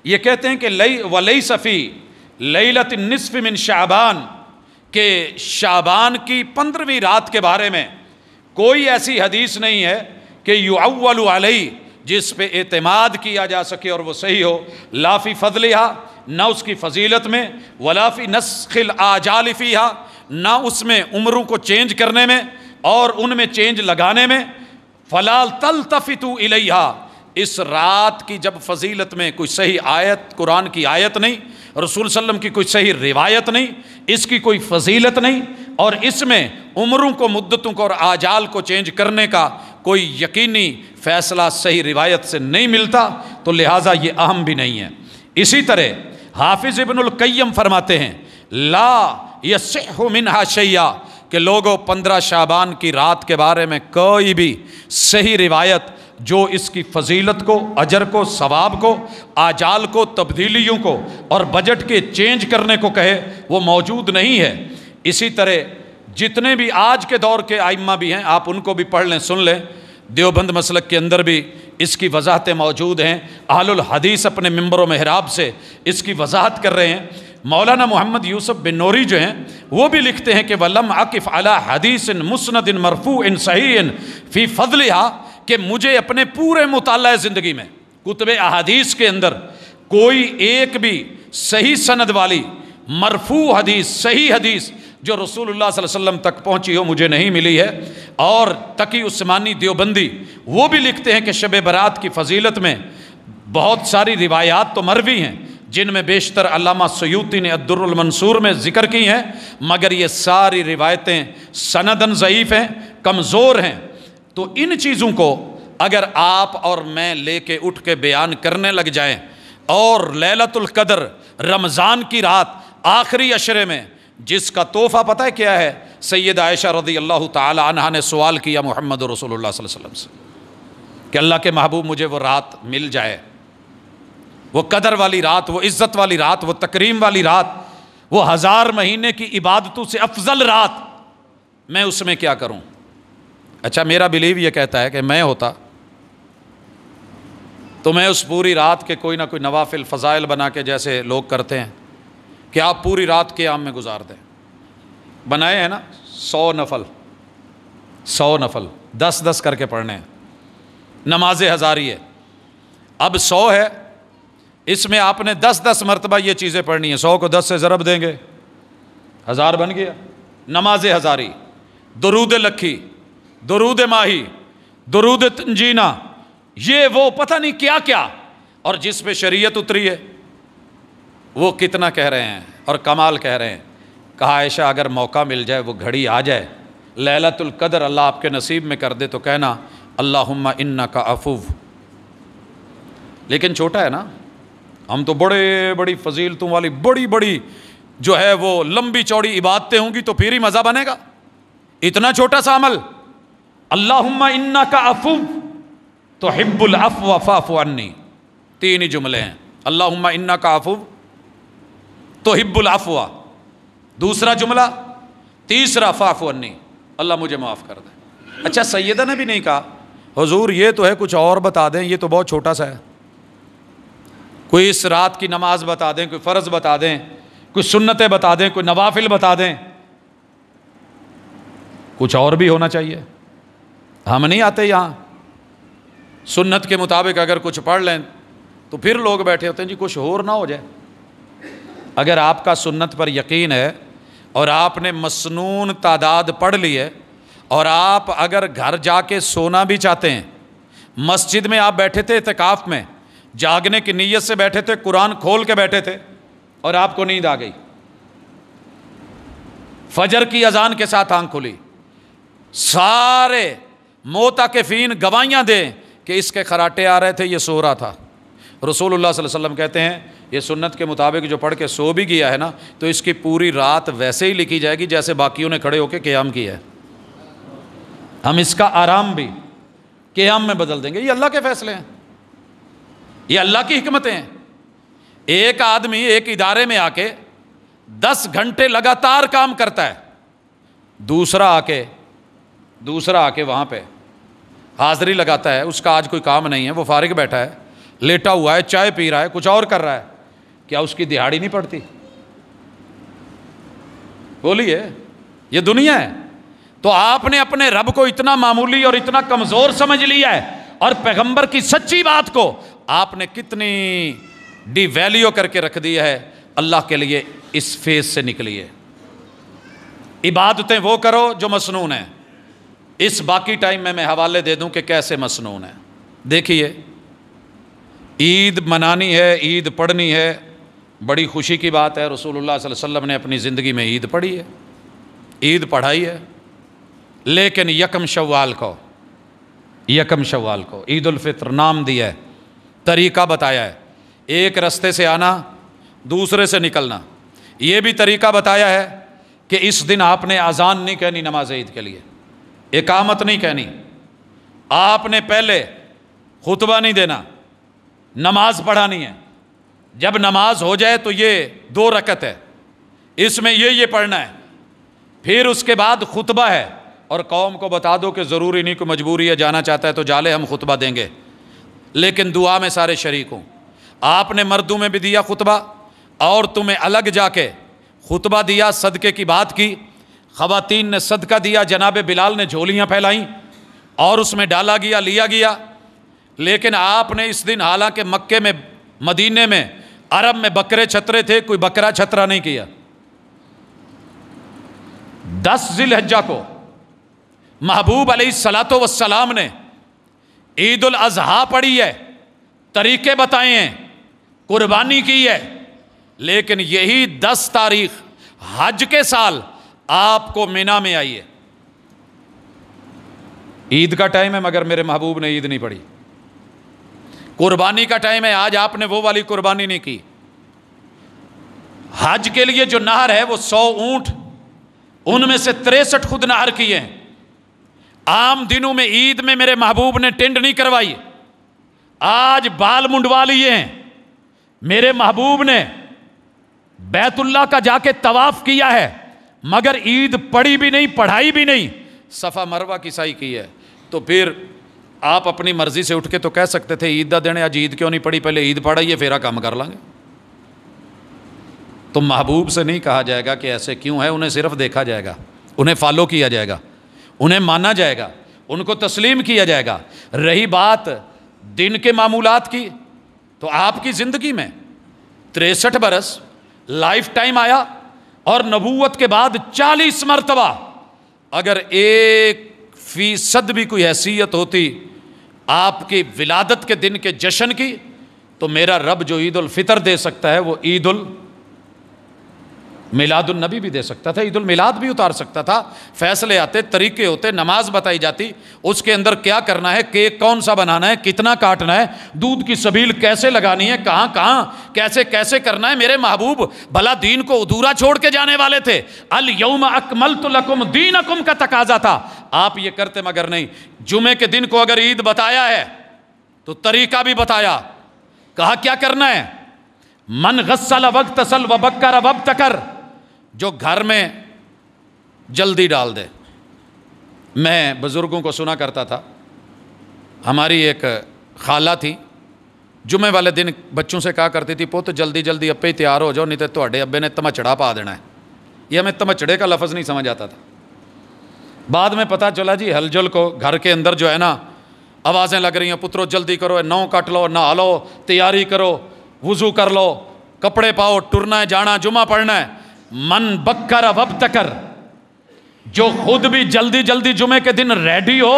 ये कहते हैं कि लई वलई सफ़ी लत नसफ़ मिन शाबान के शाबान की पंद्रहवीं रात के बारे में कोई ऐसी हदीस नहीं है कि युअल अलई जिस पे अतमाद किया जा सके और वो सही हो लाफी फजलिहा ना उसकी फजीलत में वलाफ़ी नस्खिल हा ना उसमें उम्रों को चेंज करने में और उनमें चेंज लगाने में फ़लाल तल तफ़ितु इलैहा इस रात की जब फजीलत में कोई सही आयत कुरान की आयत नहीं रसूल सल्लम की कोई सही रिवायत नहीं इसकी कोई फजीलत नहीं और इसमें उम्रों को मुद्दतों को और आजाल को चेंज करने का कोई यकीनी फैसला सही रिवायत से नहीं मिलता तो लिहाजा ये अहम भी नहीं है इसी तरह हाफिज़ इबनकैम फरमाते हैं ला यमिन हाशैया कि लोगों पंद्रह शाबान की रात के बारे में कोई भी सही रिवायत जो इसकी फजीलत को अजर को सवाब को आजाल को तब्दीलियों को और बजट के चेंज करने को कहे वो मौजूद नहीं है इसी तरह जितने भी आज के दौर के आइम्मा भी हैं आप उनको भी पढ़ लें सुन लें देवबंद मसलक के अंदर भी इसकी वजाहतें मौजूद हैं आहलुल हदीस अपने मंबर महराब से इसकी वजाहत कर रहे हैं मौलाना मोहम्मद यूसुफ बिन नूरी जो हैं वो भी लिखते हैं कि वलम आकिफ़ अला हदीस इन इन मरफू इन सही इन फ़ी फजलिहा कि मुझे अपने पूरे मुताल ज़िंदगी में कुतब अहादीस के अंदर कोई एक भी सही सनद वाली मरफू हदीस सही हदीस जो रसूलुल्लाह वसल्लम तक पहुंची हो मुझे नहीं मिली है और तकी उस्मानी देवबंदी वो भी लिखते हैं कि शब बरात की फजीलत में बहुत सारी रिवायात तो मरवी हैं जिनमें बेशतर अलामा सयूती ने अब्दुलमनसूर में ज़िक्र की हैं मगर ये सारी रिवायतें सनदन ज़यीफ़ हैं कमज़ोर हैं तो इन चीज़ों को अगर आप और मैं लेके उठ के बयान करने लग जाएं और लैलतुल कदर रमज़ान की रात आखिरी अशरे में जिसका तोहफ़ा पता है क्या है सैयद आयशा रदी अल्लाह तहा ने सवाल किया मोहम्मद रसोल्ला वसम से कि अल्लाह के महबूब मुझे वो रात मिल जाए वो कदर वाली रात वो इज़्ज़त वाली रात वो तकरीम वाली रात वो हज़ार महीने की इबादतों से अफजल रात मैं उसमें क्या करूँ अच्छा मेरा बिलीव ये कहता है कि मैं होता तो मैं उस पूरी रात के कोई ना कोई नवाफिल फ़ज़ाइल बना के जैसे लोग करते हैं कि आप पूरी रात के आम में गुजार दें बनाए हैं ना सौ नफल सौ नफल दस दस करके पढ़ने हैं नमाज हज़ारी है अब सौ है इसमें आपने दस दस मरतबा ये चीज़ें पढ़नी है सौ को दस से ज़रब देंगे हज़ार बन गया नमाज हज़ारी दरूद लखी दरूद माही दरूद तंजीना ये वो पता नहीं क्या क्या और जिस पे शरीयत उतरी है वो कितना कह रहे हैं और कमाल कह रहे हैं कहा ऐशा अगर मौका मिल जाए वो घड़ी आ जाए लैलतुल कदर अल्लाह आपके नसीब में कर दे तो कहना अल्लाहुम्मा इन्ना का अफूव लेकिन छोटा है ना हम तो बड़े बड़ी फजीलतों वाली बड़ी बड़ी जो है वो लंबी चौड़ी इबादतें होंगी तो फिर ही मज़ा बनेगा इतना छोटा सा अमल अल्लाहुम्मा इन्ना का अफू तो हिब्बुल अफ वफ़ाफ़ अन्नी तीन ही जुमले हैं अल्लाहुम्मा इन्ना का अफू तो हिब्बुल अफवा दूसरा जुमला तीसरा फ़ाफ़ अन्नी अल्लाह मुझे माफ़ कर दे अच्छा सैदा ने भी नहीं कहा हजूर ये तो है कुछ और बता दें ये तो बहुत छोटा सा है कोई इस रात की नमाज बता दें कोई फ़र्ज़ बता दें कोई सुन्नतें बता दें कोई नवाफिल बता दें कुछ और भी होना चाहिए हम नहीं आते यहाँ सुन्नत के मुताबिक अगर कुछ पढ़ लें तो फिर लोग बैठे होते हैं जी कुछ और ना हो जाए अगर आपका सुन्नत पर यकीन है और आपने मसनून तादाद पढ़ ली है और आप अगर घर जाके सोना भी चाहते हैं मस्जिद में आप बैठे थे इतकाफ़ में जागने की नीयत से बैठे थे कुरान खोल के बैठे थे और आपको नींद आ गई फजर की अजान के साथ आंख खुली सारे मोता के फ़ीन गवाहियाँ दें कि इसके खराटे आ रहे थे ये सो रहा था रसूल अल्लाह वसल्लम कहते हैं ये सुन्नत के मुताबिक जो पढ़ के सो भी गया है ना तो इसकी पूरी रात वैसे ही लिखी जाएगी जैसे बाकियों ने खड़े होकर क्याम किया है हम इसका आराम भी क्याम में बदल देंगे ये अल्लाह के फैसले हैं ये अल्लाह की हमतें हैं एक आदमी एक इदारे में आके दस घंटे लगातार काम करता है दूसरा आके दूसरा आके वहाँ पर हाजिरी लगाता है उसका आज कोई काम नहीं है वो फारिग बैठा है लेटा हुआ है चाय पी रहा है कुछ और कर रहा है क्या उसकी दिहाड़ी नहीं पड़ती बोलिए ये दुनिया है तो आपने अपने रब को इतना मामूली और इतना कमज़ोर समझ लिया है और पैगंबर की सच्ची बात को आपने कितनी डिवैल्यू करके रख दिया है अल्लाह के लिए इस फेज से निकलिए इबादतें वो करो जो मसनून है इस बाकी टाइम में मैं हवाले दे दूं कि कैसे मसनून है देखिए ईद मनानी है ईद पढ़नी है बड़ी खुशी की बात है रसूलुल्लाह सल्लल्लाहु अलैहि वसल्लम ने अपनी ज़िंदगी में ईद पढ़ी है ईद पढ़ाई है लेकिन यकम शवाल को यकम शवाल को ईदालफ़ितर नाम दिया है तरीका बताया है एक रस्ते से आना दूसरे से निकलना ये भी तरीका बताया है कि इस दिन आपने आज़ान नहीं कहनी नमाज ईद के लिए एकामत नहीं कहनी आपने पहले खुतबा नहीं देना नमाज पढ़ानी है जब नमाज हो जाए तो ये दो रकत है इसमें ये ये पढ़ना है फिर उसके बाद खुतबा है और कौम को बता दो कि ज़रूरी नहीं को मजबूरी है जाना चाहता है तो जाले हम खुतबा देंगे लेकिन दुआ में सारे शरीक हूँ आपने मर्दों में भी दिया खुतबा और तुम्हें अलग जाके खुतबा दिया सदक़े की बात की ख़वातीन ने सदका दिया जनाब बिलाल ने झोलियाँ फैलाईं और उसमें डाला गया लिया गया लेकिन आपने इस दिन हालांकि मक्के में मदीने में अरब में बकरे छतरे थे कोई बकरा छतरा नहीं किया दस हज्जा को महबूब अली सलातो वसलाम ने ईद उल अजहा पढ़ी है तरीके बताए हैं कुर्बानी की है लेकिन यही दस तारीख हज के साल आपको मीना में आइए ईद का टाइम है मगर मेरे महबूब ने ईद नहीं पढ़ी कुर्बानी का टाइम है आज आपने वो वाली कुर्बानी नहीं की हज के लिए जो नहर है वो सौ ऊंट उनमें से तिरसठ खुद नहर किए हैं आम दिनों में ईद में मेरे महबूब ने टेंड नहीं करवाई आज बाल मुंडवा लिए हैं मेरे महबूब ने बैतुल्ला का जाके तवाफ किया है मगर ईद पढ़ी भी नहीं पढ़ाई भी नहीं सफ़ा मरवा की साई की है तो फिर आप अपनी मर्जी से उठ के तो कह सकते थे ईद का दिन अज ईद क्यों नहीं पढ़ी पहले ईद पढ़ाइए फिर काम कर लेंगे तो महबूब से नहीं कहा जाएगा कि ऐसे क्यों है उन्हें सिर्फ देखा जाएगा उन्हें फॉलो किया जाएगा उन्हें माना जाएगा उनको तस्लीम किया जाएगा रही बात दिन के मामूलात की तो आपकी ज़िंदगी में तिरसठ बरस लाइफ टाइम आया और नबूवत के बाद चालीस मरतबा अगर एक फीसद भी कोई हैसियत होती आपकी विलादत के दिन के जश्न की तो मेरा रब जो ईद उल फितर दे सकता है वो ईद उल मिलादुलनबी भी दे सकता था ईद मिलाद भी उतार सकता था फैसले आते तरीके होते नमाज बताई जाती उसके अंदर क्या करना है केक कौन सा बनाना है कितना काटना है दूध की सबील कैसे लगानी है कहाँ कहाँ कैसे कैसे करना है मेरे महबूब भला दीन को अधूरा छोड़ के जाने वाले थे अल यौम अकमल तो लकुम दीन अकुम का तकाजा था आप ये करते मगर नहीं जुमे के दिन को अगर ईद बताया है तो तरीका भी बताया कहा क्या करना है मन गस्सल वक्त सल वबक्कर वब तकर जो घर में जल्दी डाल दे मैं बुज़ुर्गों को सुना करता था हमारी एक खाला थी जुमे वाले दिन बच्चों से कहा करती थी पुत जल्दी जल्दी अब्बे ही तैयार हो जाओ नहीं तो अबे अब्बे ने तमचड़ा पा देना है ये हमें तमचड़े का लफज नहीं समझ आता था बाद में पता चला जी हलजल को घर के अंदर जो है ना आवाज़ें लग रही हैं पुत्रो जल्दी करो नौ काट लो नहा लो तैयारी करो वज़ू कर लो कपड़े पाओ टुरना है जाना जुमा पढ़ना है मन बकर अब तकर जो खुद भी जल्दी जल्दी जुमे के दिन रेडी हो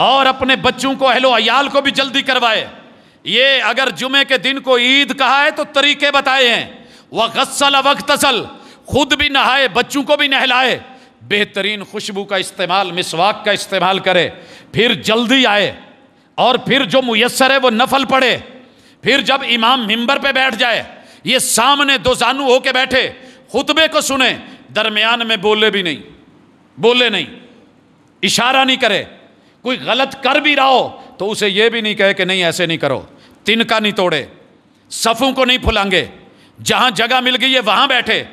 और अपने बच्चों को अहलो अयाल को भी जल्दी करवाए ये अगर जुमे के दिन को ईद कहा है तो तरीके बताए हैं वह गसल वक्तसल खुद भी नहाए बच्चों को भी नहलाए बेहतरीन खुशबू का इस्तेमाल मिसवाक का इस्तेमाल करे फिर जल्दी आए और फिर जो मुयसर है वो नफल पड़े फिर जब इमाम मिंबर पे बैठ जाए ये सामने दो जानू होके बैठे खुतबे को सुने दरमियान में बोले भी नहीं बोले नहीं इशारा नहीं करे कोई गलत कर भी रहा हो तो उसे यह भी नहीं कहे कि नहीं ऐसे नहीं करो तिनका नहीं तोड़े सफ़ों को नहीं फुलांगे जहां जगह मिल गई है वहां बैठे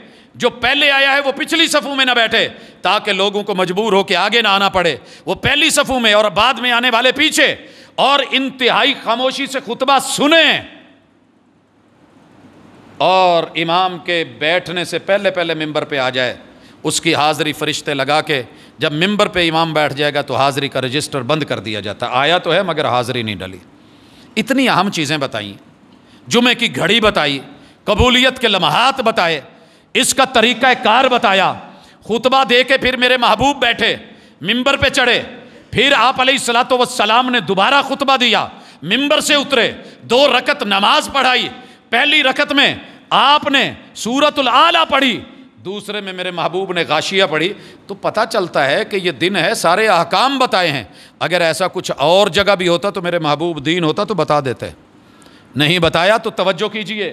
जो पहले आया है वो पिछली सफ़ों में ना बैठे ताकि लोगों को मजबूर हो के आगे ना आना पड़े वो पहली सफ़ों में और बाद में आने वाले पीछे और इंतहाई खामोशी से खुतबा सुने और इमाम के बैठने से पहले पहले मिंबर पे आ जाए उसकी हाज़री फरिश्ते लगा के जब मिंबर पे इमाम बैठ जाएगा तो हाज़री का रजिस्टर बंद कर दिया जाता आया तो है मगर हाज़री नहीं डली इतनी अहम चीज़ें बताई जुमे की घड़ी बताई कबूलियत के लम्हात बताए इसका तरीक़ा कार बताया खुतबा दे के फिर मेरे महबूब बैठे मिंबर पे चढ़े फिर आप सलात वसलाम ने दोबारा खुतबा दिया मिंबर से उतरे दो रकत नमाज पढ़ाई पहली रकत में आपने सूरतुल आला पढ़ी दूसरे में मेरे महबूब ने गाशिया पढ़ी तो पता चलता है कि ये दिन है सारे अहकाम बताए हैं अगर ऐसा कुछ और जगह भी होता तो मेरे महबूब दीन होता तो बता देते नहीं बताया तो तवज्जो कीजिए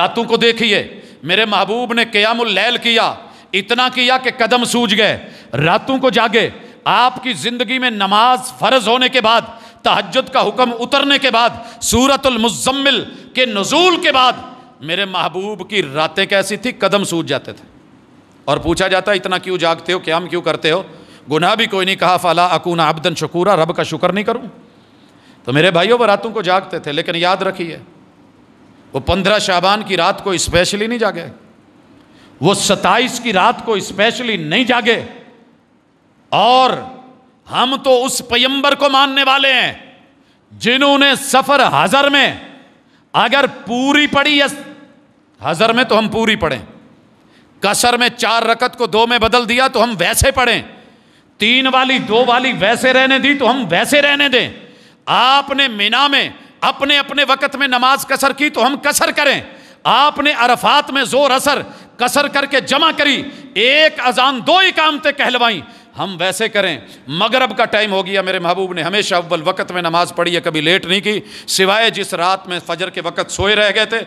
रातों को देखिए मेरे महबूब ने लैल किया इतना किया कि कदम सूझ गए रातों को जागे आपकी ज़िंदगी में नमाज फ़र्ज होने के बाद तहजद का हुक्म उतरने के बाद सूरतुल मुजम्मिल के नजूल के बाद मेरे महबूब की रातें कैसी थी कदम सूझ जाते थे और पूछा जाता इतना क्यों जागते हो क्या क्यों करते हो गुनाह भी कोई नहीं कहा फला अकून आबदन शकूरा रब का शुक्र नहीं करूँ तो मेरे भाइयों वो रातों को जागते थे लेकिन याद रखिए वो पंद्रह शाबान की रात को स्पेशली नहीं जागे वो सताइस की रात को स्पेशली नहीं जागे और हम तो उस पयंबर को मानने वाले हैं जिन्होंने सफर हजर में अगर पूरी पड़ी या हजर में तो हम पूरी पढ़ें कसर में चार रकत को दो में बदल दिया तो हम वैसे पढ़ें तीन वाली दो वाली वैसे रहने दी तो हम वैसे रहने दें आपने मीना में अपने अपने वक़्त में नमाज कसर की तो हम कसर करें आपने अरफात में जोर असर कसर करके जमा करी एक अजान दो कामते कहलवाई हम वैसे करें मगरब का टाइम हो गया मेरे महबूब ने हमेशा अव्वल वक़्त में नमाज़ पढ़ी है कभी लेट नहीं की सिवाय जिस रात में फजर के वक़्त सोए रह गए थे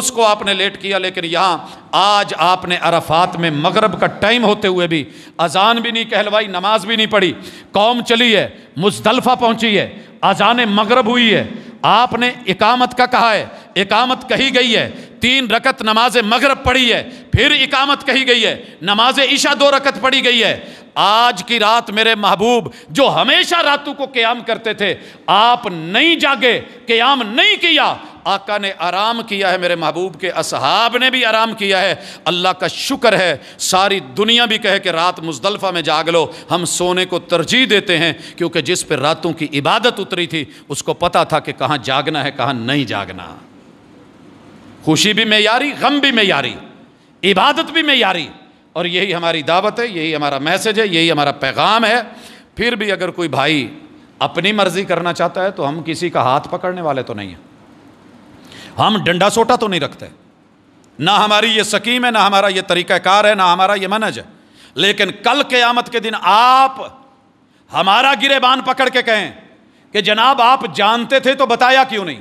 उसको आपने लेट किया लेकिन यहाँ आज आपने अरफात में मगरब का टाइम होते हुए भी अजान भी नहीं कहलवाई नमाज भी नहीं पढ़ी कौम चली है मुजदलफ़ा पहुँची है अजान मगरब हुई है आपने इकामत का कहा है इकामत कही गई है तीन रकत नमाज मगरब पढ़ी है फिर इकामत कही गई है नमाज ईशा दो रकत पढ़ी गई है आज की रात मेरे महबूब जो हमेशा रातों को क्याम करते थे आप नहीं जागे क्याम नहीं किया आका ने आराम किया है मेरे महबूब के असहाब ने भी आराम किया है अल्लाह का शुक्र है सारी दुनिया भी कहे कि रात मुजदलफ़ा में जाग लो हम सोने को तरजीह देते हैं क्योंकि जिस पर रातों की इबादत उतरी थी उसको पता था कि कहाँ जागना है कहाँ नहीं जागना खुशी भी मैारी गम भी मैारी इबादत भी मैारी और यही हमारी दावत है यही हमारा मैसेज है यही हमारा पैगाम है फिर भी अगर कोई भाई अपनी मर्जी करना चाहता है तो हम किसी का हाथ पकड़ने वाले तो नहीं हैं हम डंडा सोटा तो नहीं रखते ना हमारी ये सकीम है ना हमारा ये तरीक़ाकार है ना हमारा ये मनज है लेकिन कल क़यामत के दिन आप हमारा गिरेबान पकड़ के कहें कि जनाब आप जानते थे तो बताया क्यों नहीं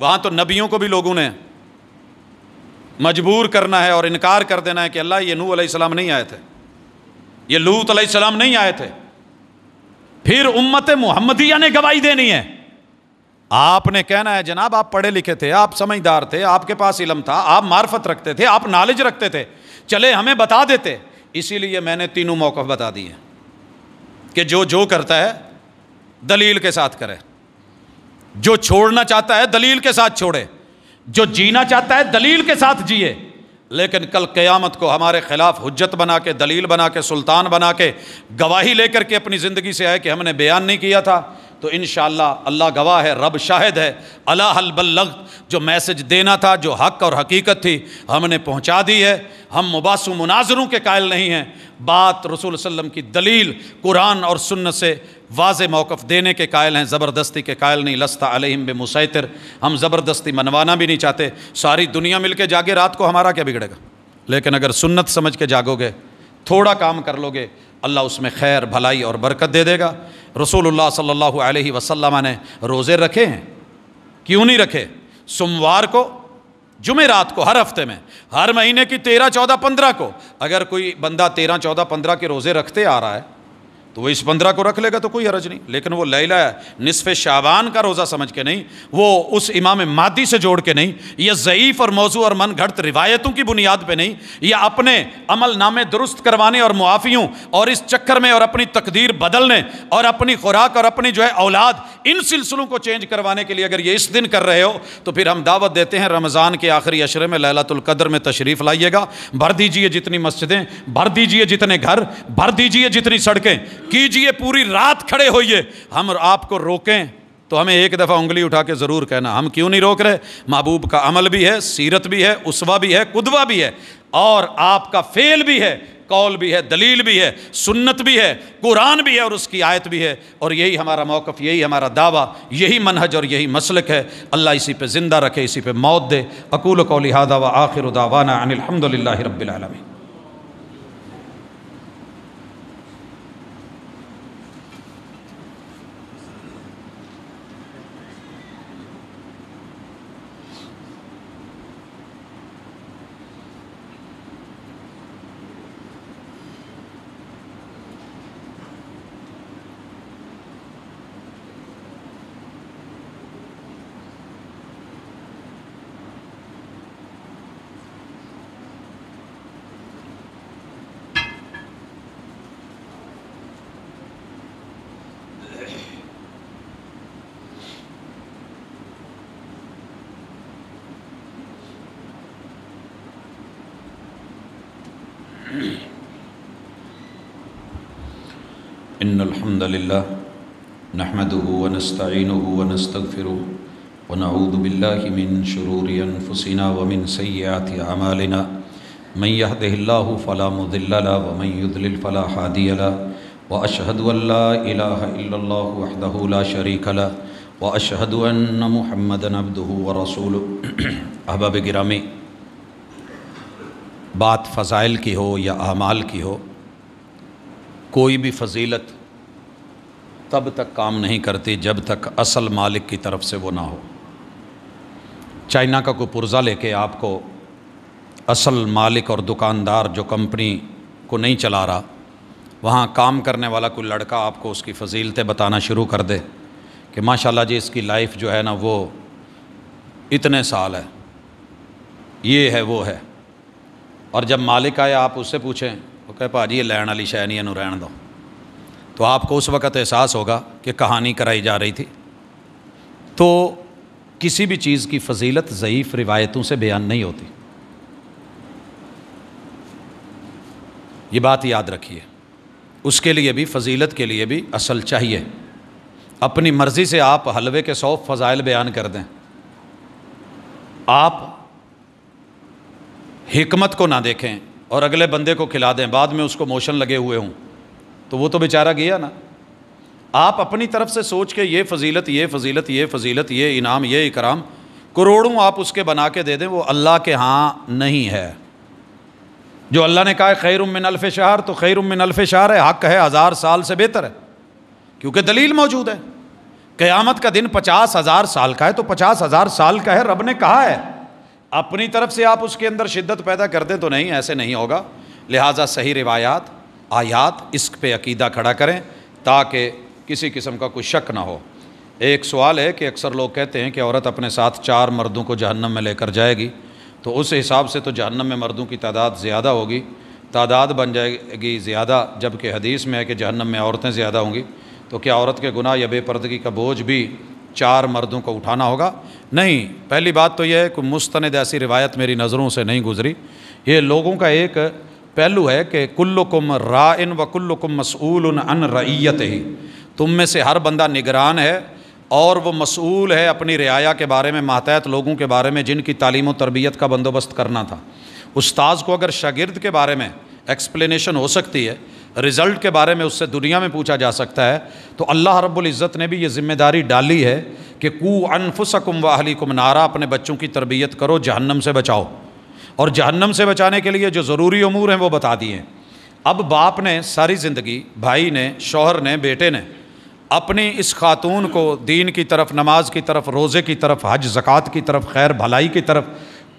वहाँ तो नबियों को भी लोगों ने मजबूर करना है और इनकार कर देना है कि अल्लाह ये नू अलैहिस्सलाम नहीं आए थे ये लूत अलैहिस्सलाम नहीं आए थे फिर उम्मत मुहम्मदिया ने गवाही देनी है आपने कहना है जनाब आप पढ़े लिखे थे आप समझदार थे आपके पास इलम था आप मार्फत रखते थे आप नॉलेज रखते थे चले हमें बता देते इसीलिए मैंने तीनों मौक़ बता दिए कि जो जो करता है दलील के साथ करे जो छोड़ना चाहता है दलील के साथ छोड़े जो जीना चाहता है दलील के साथ जिए लेकिन कल क़यामत को हमारे ख़िलाफ़ हजत बना के दलील बना के सुल्तान बना के गवाही लेकर के अपनी ज़िंदगी से आए कि हमने बयान नहीं किया था तो इन अल्लाह गवाह है रब शाहिद है अला अलाबल्लग जो मैसेज देना था जो हक और हकीकत थी हमने पहुंचा दी है हम मुबासु मुनाजरों के कायल नहीं हैं बात रसूल वसम की दलील कुरान और सुन्न से वाज मौक़ देने के कायल हैं ज़बरदस्ती के कायल नहीं लस्ता अलहम बे मुसैतर हम ज़बरदस्ती मनवाना भी नहीं चाहते सारी दुनिया मिल के जागे रात को हमारा क्या बिगड़ेगा लेकिन अगर सुन्नत समझ के जागोगे थोड़ा काम कर लोगे अल्लाह उसमें खैर भलाई और बरकत दे देगा रसूलुल्लाह सल्लल्लाहु अलैहि वसल्लम ने रोज़े रखे हैं क्यों नहीं रखे सोमवार को जुमे रात को हर हफ्ते में हर महीने की तेरह चौदह पंद्रह को अगर कोई बंदा तेरह चौदह पंद्रह के रोज़े रखते आ रहा है तो वो इस पंद्रह को रख लेगा तो कोई हरज नहीं लेकिन वो लैला निसफ शाबान का रोज़ा समझ के नहीं वो उस इमाम मादी से जोड़ के नहीं या ज़यीफ़ और मौजू और मन घड़त रिवायतों की बुनियाद पर नहीं या अपने अमल नामे दुरुस्त करवाने और मुआफ़ियों और इस चक्कर में और अपनी तकदीर बदलने और अपनी खुराक और अपनी जो है औलाद इन सिलसिलों को चेंज करवाने के लिए अगर ये इस दिन कर रहे हो तो फिर हम दावत देते हैं रमज़ान के आखिरी अशरे में लैलातुल्कद्र में तशरीफ़ लाइएगा भर दीजिए जितनी मस्जिदें भर दीजिए जितने घर भर दीजिए जितनी सड़कें कीजिए पूरी रात खड़े होइए हम आपको रोकें तो हमें एक दफ़ा उंगली उठा के ज़रूर कहना हम क्यों नहीं रोक रहे महबूब का अमल भी है सीरत भी है उसवा भी है कुदवा भी है और आपका फेल भी है कौल भी है दलील भी है सुन्नत भी है कुरान भी है और उसकी आयत भी है और यही हमारा मौक़ यही हमारा दावा यही मनहज और यही मसलक है अल्लाह इसी पर ज़िंदा रखे इसी पर मौत दे अकूल कौली हादा व आखिर उदावाना अनिलहमदिल्ला रबालमी الحمد لله نحمده ونستعينه ونستغفره ونعوذ بالله من شرور انفسنا ومن سيئات اعمالنا من يهده الله فلا مضل له ومن يضلل فلا هادي له واشهد ان لا اله الا الله وحده لا شريك له واشهد ان محمدا عبده ورسوله احباب गिरामी बात फ़ज़ाइल की हो या अमाल की हो कोई भी फजीलत तब तक काम नहीं करती जब तक असल मालिक की तरफ से वो ना हो चाइना का कोई पुर्ज़ा लेके आपको असल मालिक और दुकानदार जो कंपनी को नहीं चला रहा वहाँ काम करने वाला कोई लड़का आपको उसकी फजीलतें बताना शुरू कर दे कि माशाल्लाह जी इसकी लाइफ जो है ना वो इतने साल है ये है वो है और जब मालिक आए आप उससे पूछें वो कह भाजी ये लैन वाली शह नहीं इनू रहन दो तो आपको उस वक़्त एहसास होगा कि कहानी कराई जा रही थी तो किसी भी चीज़ की फजीलत ज़यीफ़ रिवायतों से बयान नहीं होती ये बात याद रखिए उसके लिए भी फजीलत के लिए भी असल चाहिए अपनी मर्ज़ी से आप हलवे के सौ फजाइल बयान कर दें आप हिकमत को ना देखें और अगले बंदे को खिला दें बाद में उसको मोशन लगे हुए हों तो वो तो बेचारा गया ना आप अपनी तरफ से सोच के ये फजीलत ये फजीलत ये फजीलत ये इनाम ये इकराम करोड़ों आप उसके बना के दे दें वो अल्लाह के हाँ नहीं है जो अल्लाह ने कहा है खैर उमिन अल्फ़ शहर तो खैर उमिन अल्फ़ शहर है हक है हज़ार साल से बेहतर है क्योंकि दलील मौजूद है क़यामत का दिन पचास हज़ार साल का है तो पचास हज़ार साल का है रब ने कहा है अपनी तरफ से आप उसके अंदर शिद्दत पैदा कर दें तो नहीं ऐसे नहीं होगा लिहाजा सही रिवायात आयात इश्क पे अकीदा खड़ा करें ताकि किसी किस्म का कोई शक ना हो एक सवाल है कि अक्सर लोग कहते हैं कि औरत अपने साथ चार मर्दों को जहन्नम में लेकर जाएगी तो उस हिसाब से तो जहन्नम में मर्दों की तादाद ज़्यादा होगी तादाद बन जाएगी ज़्यादा जबकि हदीस में है कि जहन्नम में औरतें ज़्यादा होंगी तो क्या औरत के गुनाह या बेपर्दगी का बोझ भी चार मर्दों को उठाना होगा नहीं पहली बात तो यह है कि मुस्तंद ऐसी रिवायत मेरी नज़रों से नहीं गुजरी ये लोगों का एक पहलू है कि कुल्लुकुम राइन व कुल्लुकुम मसूल अन रईयत ही तुम में से हर बंदा निगरान है और वो मसूल है अपनी रियाया के बारे में मातहत लोगों के बारे में जिनकी तालीम और तरबियत का बंदोबस्त करना था उस्ताज़ को अगर शागिर्द के बारे में एक्सप्लेनेशन हो सकती है रिज़ल्ट के बारे में उससे दुनिया में पूछा जा सकता है तो अल्लाह रब्बुल इज़्ज़त ने भी ये ज़िम्मेदारी डाली है कि कू अनफुसकुम वाहली अहलीकुम नारा अपने बच्चों की तरबियत करो जहन्नम से बचाओ और जहन्नम से बचाने के लिए जो ज़रूरी अमूर हैं वो बता दिए अब बाप ने सारी ज़िंदगी भाई ने शोहर ने बेटे ने अपनी इस खातून को दीन की तरफ नमाज की तरफ रोज़े की तरफ हज ज़क़़त की तरफ खैर भलाई की तरफ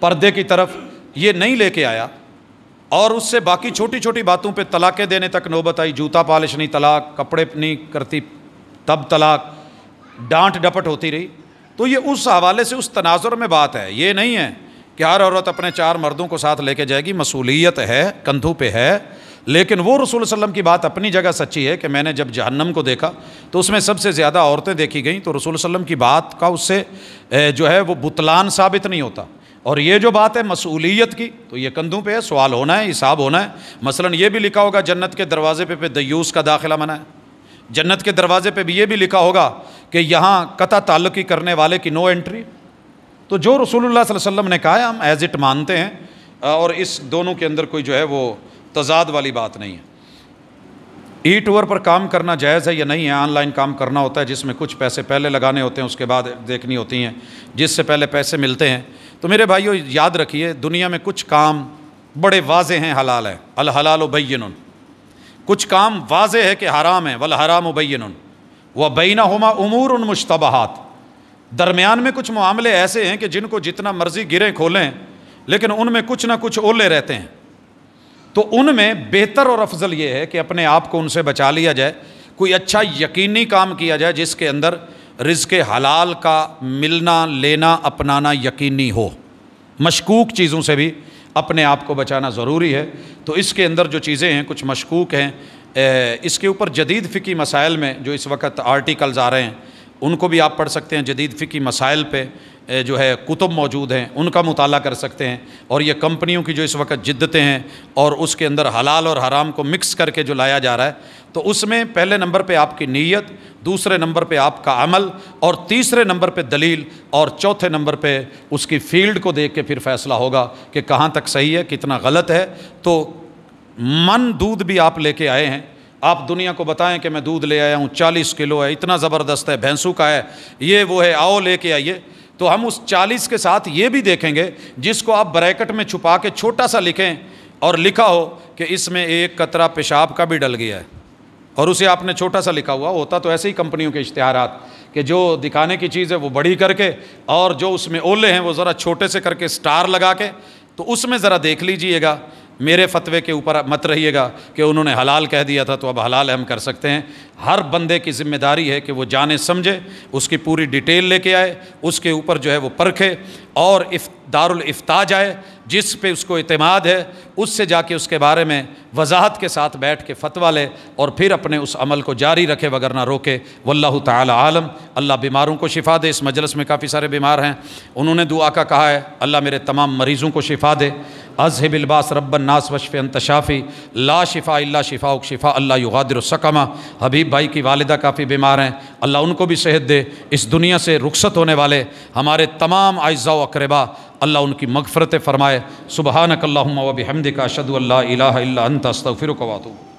पर्दे की तरफ ये नहीं लेके आया और उससे बाकी छोटी छोटी बातों पे तलाक़ें देने तक नौबत आई जूता पालिश नहीं तलाक कपड़े नहीं करती तब तलाक डांट डपट होती रही तो ये उस हवाले से उस तनाजर में बात है ये नहीं है कि हर औरत अपने चार मर्दों को साथ लेके जाएगी मसूलियत है कंधों पे है लेकिन वो रसूल वसम की बात अपनी जगह सच्ची है कि मैंने जब जहन्नम को देखा तो उसमें सबसे ज़्यादा औरतें देखी गई तो रसूल वसम की बात का उससे जो है वो बुतलान साबित नहीं होता और ये जो बात है मसूलियत की तो ये कंधों पे है सवाल होना है हिसाब होना है मसलन ये भी लिखा होगा जन्नत के दरवाजे पे पे दयूस का दाखिला मना है जन्नत के दरवाजे पे भी ये भी लिखा होगा कि यहाँ कता ताल्लुकी करने वाले की नो एंट्री तो जो रसूलुल्लाह वसल्लम ने कहा है हम एज इट मानते हैं और इस दोनों के अंदर कोई जो है वो तजाद वाली बात नहीं है ई टूर पर काम करना जायज़ है या नहीं है ऑनलाइन काम करना होता है जिसमें कुछ पैसे पहले लगाने होते हैं उसके बाद देखनी होती हैं जिससे पहले पैसे मिलते हैं तो मेरे भाइयों याद रखिए दुनिया में कुछ काम बड़े वाज हैं हलाल हैं अल हलाल उबैन कुछ काम वाज है कि हराम है वल हराम उबैन व बैना हमा उमूर उन मुशतबाहत दरमियान में कुछ मामले ऐसे हैं कि जिनको जितना मर्जी गिरें खोलें लेकिन उनमें कुछ ना कुछ ओले रहते हैं तो उनमें बेहतर और अफजल ये है कि अपने आप को उनसे बचा लिया जाए कोई अच्छा यकीनी काम किया जाए जिसके अंदर के हलाल का मिलना लेना अपनाना यकीनी हो मशकूक चीज़ों से भी अपने आप को बचाना ज़रूरी है तो इसके अंदर जो चीज़ें हैं कुछ मशकूक हैं इसके ऊपर जदीद फ़िकी मसाइल में जो इस वक्त आर्टिकल्स आ रहे हैं उनको भी आप पढ़ सकते हैं जदीद फ़िकी मसाइल पे जो है कुतुब मौजूद हैं उनका मुताल कर सकते हैं और ये कंपनियों की जो इस वक्त जिद्दतें हैं और उसके अंदर हलाल और हराम को मिक्स करके जो लाया जा रहा है तो उसमें पहले नंबर पे आपकी नीयत दूसरे नंबर पे आपका अमल और तीसरे नंबर पे दलील और चौथे नंबर पे उसकी फील्ड को देख के फिर फैसला होगा कि कहाँ तक सही है कितना गलत है तो मन दूध भी आप लेके आए हैं आप दुनिया को बताएं कि मैं दूध ले आया हूँ चालीस किलो है इतना ज़बरदस्त है भैंसू का है ये वो है आओ लेके आइए तो हम उस चालीस के साथ ये भी देखेंगे जिसको आप ब्रैकेट में छुपा के छोटा सा लिखें और लिखा हो कि इसमें एक कतरा पेशाब का भी डल गया है और उसे आपने छोटा सा लिखा हुआ होता तो ऐसे ही कंपनियों के इश्तहारात कि जो दिखाने की चीज़ है वो बड़ी करके और जो उसमें ओले हैं वो ज़रा छोटे से करके स्टार लगा के तो उसमें ज़रा देख लीजिएगा मेरे फतवे के ऊपर मत रहिएगा कि उन्होंने हलाल कह दिया था तो अब हलाल हम कर सकते हैं हर बंदे की जिम्मेदारी है कि वो जाने समझे उसकी पूरी डिटेल लेके आए उसके ऊपर जो है वो परखे और इफ दारुल इफ्ता जाए जिस पे उसको इतमाद है उससे जाके उसके बारे में वजाहत के साथ बैठ के फतवा ले और फिर अपने उस अमल को जारी रखे वगर ना रोके वल्लु ताली आलम अल्लाह बीमारों को शिफा दे इस मजलस में काफ़ी सारे बीमार हैं उन्होंने दुआ का कहा है अल्लाह मेरे तमाम मरीज़ों को शिफा दे अजहब अल्बास रब्बन नास वशफ़ अंतशाफ़ी ला शिफा अल्ला शिफा उक शिफा अल्लाह युगादर हबीब भाई की वालदा काफ़ी बीमार हैं अल्लाह उनको भी सेहत दे इस दुनिया से रुखसत होने वाले हमारे तमाम आयज़ा अकरबा अल्लाह उनकी मगफ़रत फ़रमाए सुबह नकल्ला वबी हमद का अशद अल्ला अला अंत अस्तफ़िर वातू